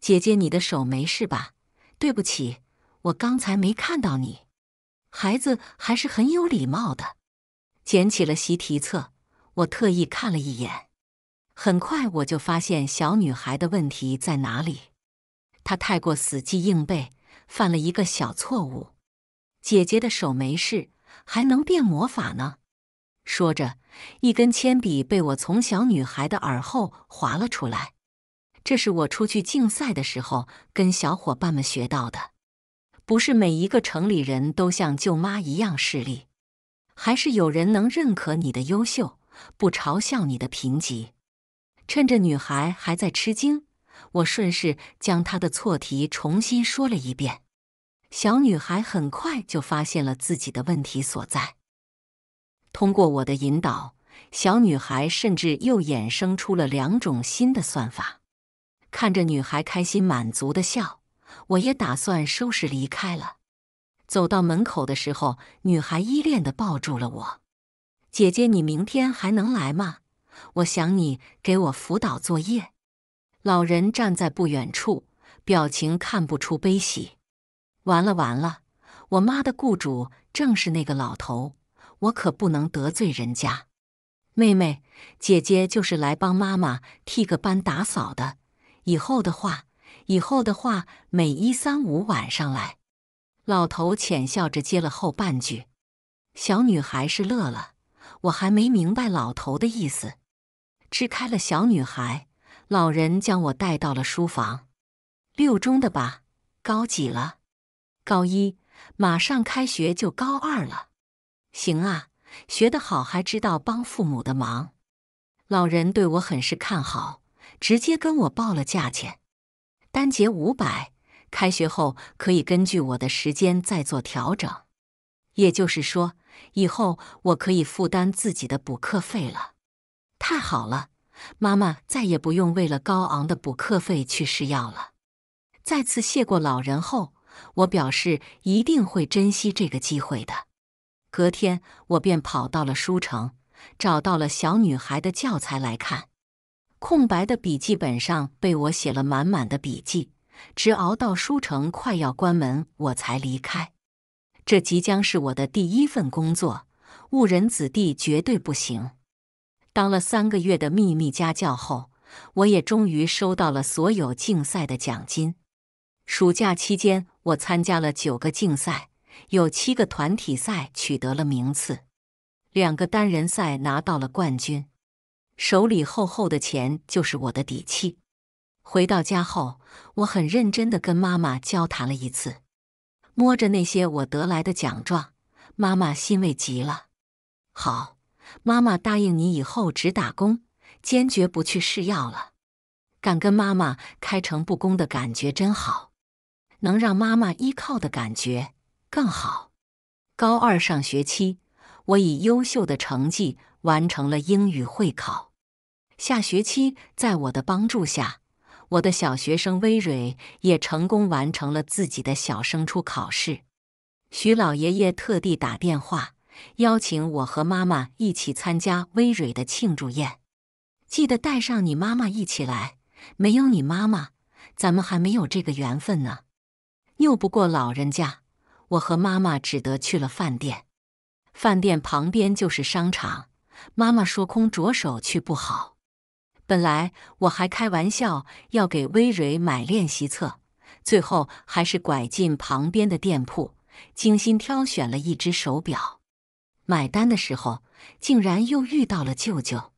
A: 姐姐，你的手没事吧？对不起，我刚才没看到你。孩子还是很有礼貌的，捡起了习题册，我特意看了一眼。很快我就发现小女孩的问题在哪里，她太过死记硬背，犯了一个小错误。姐姐的手没事，还能变魔法呢。说着，一根铅笔被我从小女孩的耳后划了出来。这是我出去竞赛的时候跟小伙伴们学到的。不是每一个城里人都像舅妈一样势利，还是有人能认可你的优秀，不嘲笑你的贫瘠。趁着女孩还在吃惊，我顺势将她的错题重新说了一遍。小女孩很快就发现了自己的问题所在。通过我的引导，小女孩甚至又衍生出了两种新的算法。看着女孩开心满足的笑，我也打算收拾离开了。走到门口的时候，女孩依恋的抱住了我：“姐姐，你明天还能来吗？我想你给我辅导作业。”老人站在不远处，表情看不出悲喜。完了完了，我妈的雇主正是那个老头。我可不能得罪人家。妹妹，姐姐就是来帮妈妈替个班打扫的。以后的话，以后的话，每一三五晚上来。老头浅笑着接了后半句。小女孩是乐了，我还没明白老头的意思。支开了小女孩，老人将我带到了书房。六中的吧，高几了？高一，马上开学就高二了。行啊，学得好还知道帮父母的忙，老人对我很是看好，直接跟我报了价钱，单节五百，开学后可以根据我的时间再做调整，也就是说，以后我可以负担自己的补课费了。太好了，妈妈再也不用为了高昂的补课费去试药了。再次谢过老人后，我表示一定会珍惜这个机会的。隔天，我便跑到了书城，找到了小女孩的教材来看。空白的笔记本上被我写了满满的笔记，直熬到书城快要关门，我才离开。这即将是我的第一份工作，误人子弟绝对不行。当了三个月的秘密家教后，我也终于收到了所有竞赛的奖金。暑假期间，我参加了九个竞赛。有七个团体赛取得了名次，两个单人赛拿到了冠军。手里厚厚的钱就是我的底气。回到家后，我很认真的跟妈妈交谈了一次，摸着那些我得来的奖状，妈妈欣慰极了。好，妈妈答应你，以后只打工，坚决不去试药了。敢跟妈妈开诚布公的感觉真好，能让妈妈依靠的感觉。更好。高二上学期，我以优秀的成绩完成了英语会考。下学期，在我的帮助下，我的小学生威蕊也成功完成了自己的小升初考试。徐老爷爷特地打电话邀请我和妈妈一起参加威蕊的庆祝宴，记得带上你妈妈一起来。没有你妈妈，咱们还没有这个缘分呢。拗不过老人家。我和妈妈只得去了饭店。饭店旁边就是商场。妈妈说空着手去不好。本来我还开玩笑要给威蕊买练习册，最后还是拐进旁边的店铺，精心挑选了一只手表。买单的时候，竟然又遇到了舅舅。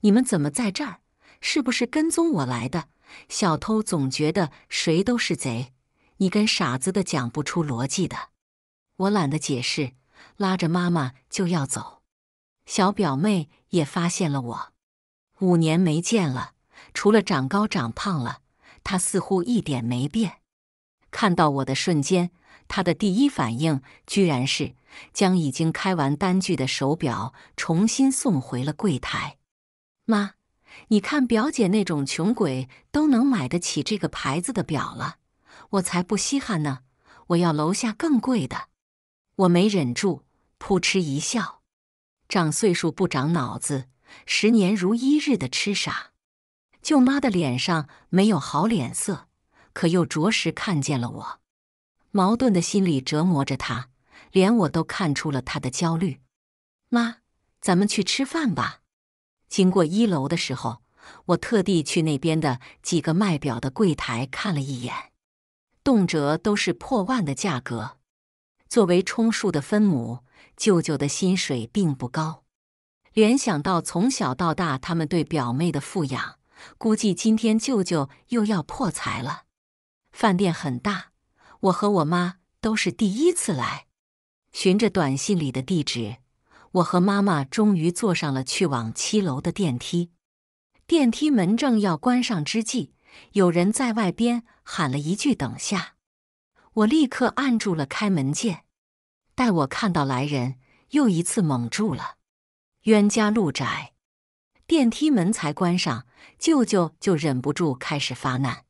A: 你们怎么在这儿？是不是跟踪我来的？小偷总觉得谁都是贼。你跟傻子的讲不出逻辑的，我懒得解释，拉着妈妈就要走。小表妹也发现了我，五年没见了，除了长高长胖了，她似乎一点没变。看到我的瞬间，她的第一反应居然是将已经开完单据的手表重新送回了柜台。妈，你看表姐那种穷鬼都能买得起这个牌子的表了。我才不稀罕呢！我要楼下更贵的。我没忍住，扑哧一笑。长岁数不长脑子，十年如一日的痴傻。舅妈的脸上没有好脸色，可又着实看见了我。矛盾的心理折磨着她，连我都看出了她的焦虑。妈，咱们去吃饭吧。经过一楼的时候，我特地去那边的几个卖表的柜台看了一眼。动辄都是破万的价格，作为充数的分母，舅舅的薪水并不高。联想到从小到大他们对表妹的富养，估计今天舅舅又要破财了。饭店很大，我和我妈都是第一次来。循着短信里的地址，我和妈妈终于坐上了去往七楼的电梯。电梯门正要关上之际，有人在外边喊了一句：“等下！”我立刻按住了开门键。待我看到来人，又一次蒙住了。冤家路窄，电梯门才关上，舅舅就忍不住开始发难，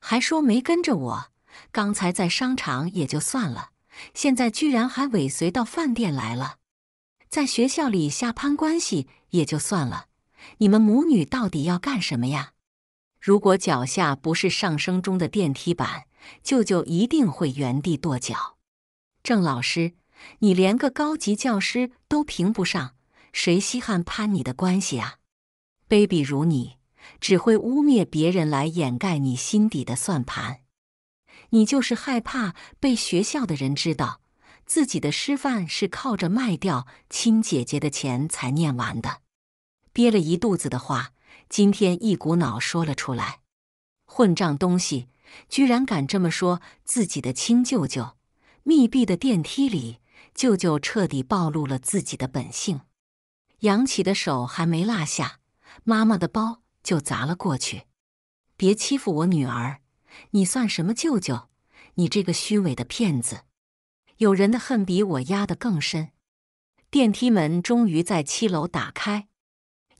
A: 还说没跟着我。刚才在商场也就算了，现在居然还尾随到饭店来了。在学校里瞎攀关系也就算了，你们母女到底要干什么呀？如果脚下不是上升中的电梯板，舅舅一定会原地跺脚。郑老师，你连个高级教师都评不上，谁稀罕攀你的关系啊？卑鄙如你，只会污蔑别人来掩盖你心底的算盘。你就是害怕被学校的人知道，自己的师范是靠着卖掉亲姐姐的钱才念完的，憋了一肚子的话。今天一股脑说了出来，混账东西，居然敢这么说自己的亲舅舅！密闭的电梯里，舅舅彻底暴露了自己的本性，扬起的手还没落下，妈妈的包就砸了过去。别欺负我女儿，你算什么舅舅？你这个虚伪的骗子！有人的恨比我压得更深。电梯门终于在七楼打开。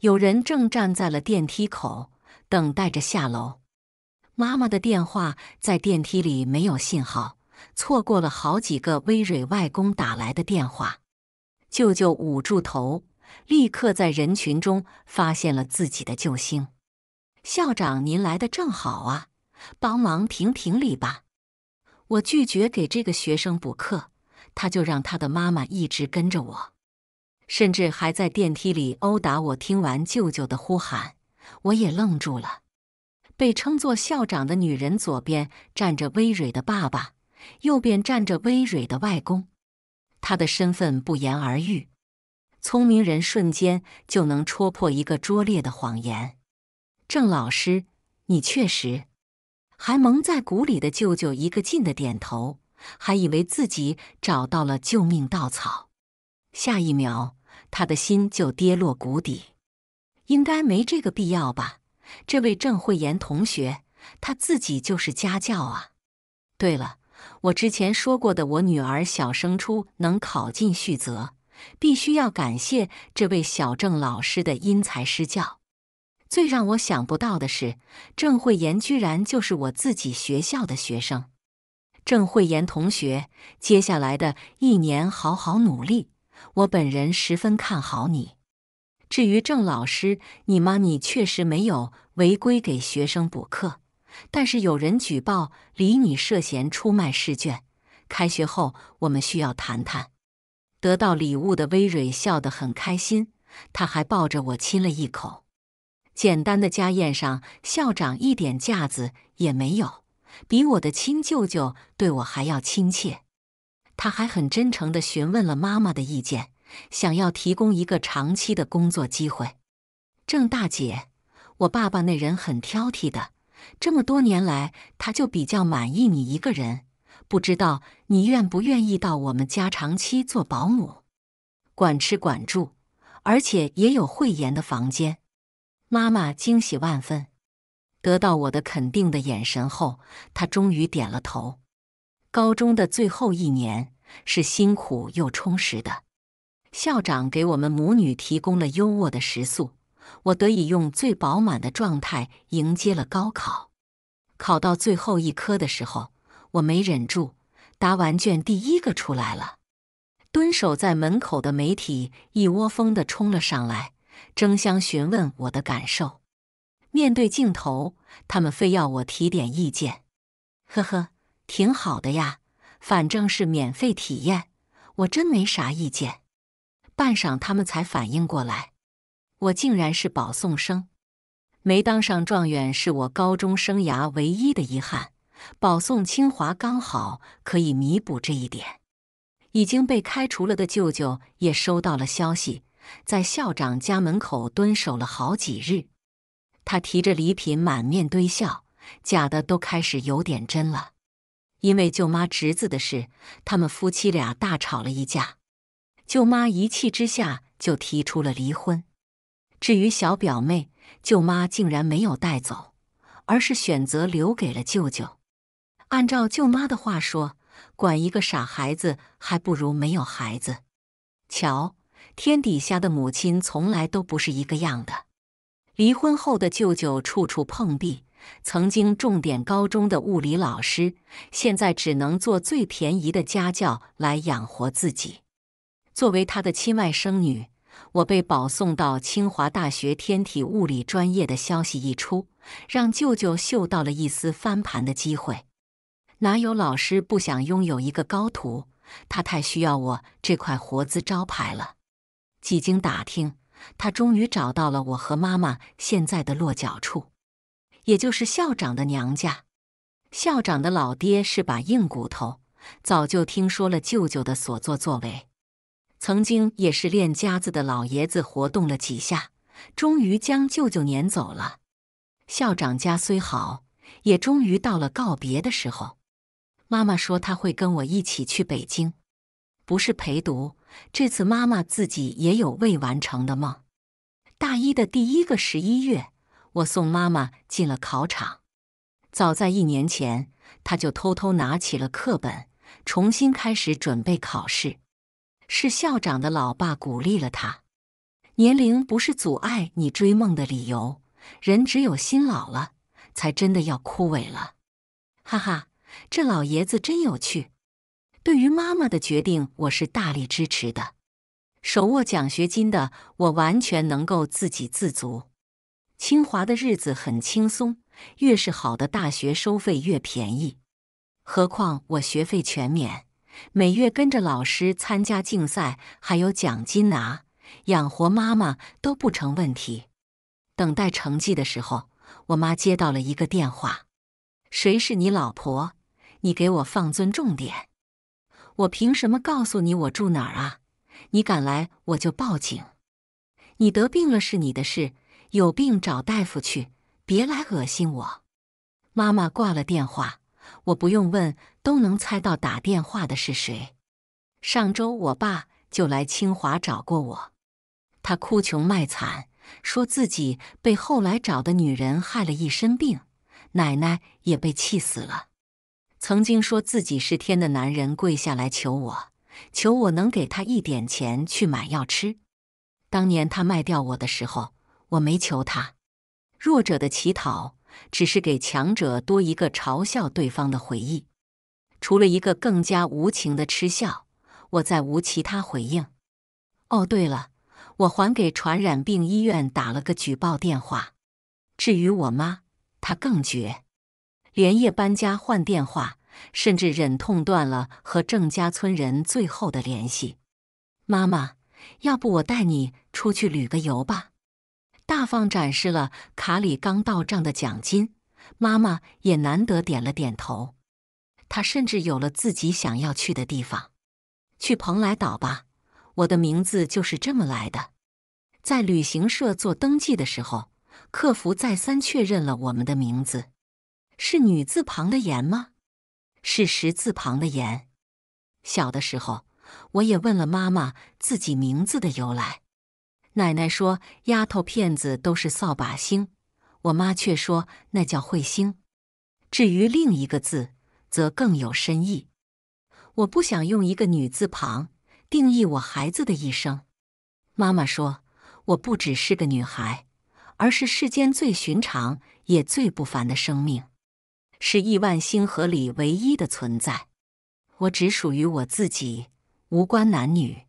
A: 有人正站在了电梯口，等待着下楼。妈妈的电话在电梯里没有信号，错过了好几个微蕊外公打来的电话。舅舅捂住头，立刻在人群中发现了自己的救星。校长，您来的正好啊，帮忙评评理吧。我拒绝给这个学生补课，他就让他的妈妈一直跟着我。甚至还在电梯里殴打我。听完舅舅的呼喊，我也愣住了。被称作校长的女人左边站着威蕊的爸爸，右边站着威蕊的外公，他的身份不言而喻。聪明人瞬间就能戳破一个拙劣的谎言。郑老师，你确实还蒙在鼓里的舅舅一个劲的点头，还以为自己找到了救命稻草。下一秒。他的心就跌落谷底，应该没这个必要吧？这位郑慧妍同学，他自己就是家教啊。对了，我之前说过的，我女儿小升初能考进旭泽，必须要感谢这位小郑老师的因材施教。最让我想不到的是，郑慧妍居然就是我自己学校的学生。郑慧妍同学，接下来的一年好好努力。我本人十分看好你。至于郑老师，你妈你确实没有违规给学生补课，但是有人举报李你涉嫌出卖试卷。开学后，我们需要谈谈。得到礼物的微蕊笑得很开心，他还抱着我亲了一口。简单的家宴上，校长一点架子也没有，比我的亲舅舅对我还要亲切。他还很真诚地询问了妈妈的意见，想要提供一个长期的工作机会。郑大姐，我爸爸那人很挑剔的，这么多年来他就比较满意你一个人，不知道你愿不愿意到我们家长期做保姆，管吃管住，而且也有慧妍的房间。妈妈惊喜万分，得到我的肯定的眼神后，她终于点了头。高中的最后一年是辛苦又充实的。校长给我们母女提供了优渥的食宿，我得以用最饱满的状态迎接了高考。考到最后一科的时候，我没忍住，答完卷第一个出来了。蹲守在门口的媒体一窝蜂地冲了上来，争相询问我的感受。面对镜头，他们非要我提点意见。呵呵。挺好的呀，反正是免费体验，我真没啥意见。半晌，他们才反应过来，我竟然是保送生，没当上状元是我高中生涯唯一的遗憾，保送清华刚好可以弥补这一点。已经被开除了的舅舅也收到了消息，在校长家门口蹲守了好几日，他提着礼品，满面堆笑，假的都开始有点真了。因为舅妈侄子的事，他们夫妻俩大吵了一架。舅妈一气之下就提出了离婚。至于小表妹，舅妈竟然没有带走，而是选择留给了舅舅。按照舅妈的话说，管一个傻孩子还不如没有孩子。瞧，天底下的母亲从来都不是一个样的。离婚后的舅舅处处碰壁。曾经重点高中的物理老师，现在只能做最便宜的家教来养活自己。作为他的亲外甥女，我被保送到清华大学天体物理专业的消息一出，让舅舅嗅到了一丝翻盘的机会。哪有老师不想拥有一个高徒？他太需要我这块活字招牌了。几经打听，他终于找到了我和妈妈现在的落脚处。也就是校长的娘家，校长的老爹是把硬骨头，早就听说了舅舅的所作作为，曾经也是练家子的老爷子活动了几下，终于将舅舅撵走了。校长家虽好，也终于到了告别的时候。妈妈说她会跟我一起去北京，不是陪读，这次妈妈自己也有未完成的梦。大一的第一个十一月。我送妈妈进了考场。早在一年前，他就偷偷拿起了课本，重新开始准备考试。是校长的老爸鼓励了他。年龄不是阻碍你追梦的理由，人只有心老了，才真的要枯萎了。哈哈，这老爷子真有趣。对于妈妈的决定，我是大力支持的。手握奖学金的我，完全能够自给自足。清华的日子很轻松，越是好的大学收费越便宜，何况我学费全免，每月跟着老师参加竞赛还有奖金拿，养活妈妈都不成问题。等待成绩的时候，我妈接到了一个电话：“谁是你老婆？你给我放尊重点！我凭什么告诉你我住哪儿啊？你敢来我就报警！你得病了是你的事。”有病找大夫去，别来恶心我。妈妈挂了电话，我不用问都能猜到打电话的是谁。上周我爸就来清华找过我，他哭穷卖惨，说自己被后来找的女人害了一身病，奶奶也被气死了。曾经说自己是天的男人跪下来求我，求我能给他一点钱去买药吃。当年他卖掉我的时候。我没求他，弱者的乞讨只是给强者多一个嘲笑对方的回忆，除了一个更加无情的嗤笑，我再无其他回应。哦，对了，我还给传染病医院打了个举报电话。至于我妈，她更绝，连夜搬家换电话，甚至忍痛断了和郑家村人最后的联系。妈妈，要不我带你出去旅个游吧？大方展示了卡里刚到账的奖金，妈妈也难得点了点头。他甚至有了自己想要去的地方，去蓬莱岛吧，我的名字就是这么来的。在旅行社做登记的时候，客服再三确认了我们的名字，是女字旁的“言”吗？是十字旁的“言”。小的时候，我也问了妈妈自己名字的由来。奶奶说：“丫头片子都是扫把星。”我妈却说：“那叫彗星。”至于另一个字，则更有深意。我不想用一个女字旁定义我孩子的一生。妈妈说：“我不只是个女孩，而是世间最寻常也最不凡的生命，是亿万星河里唯一的存在。我只属于我自己，无关男女。”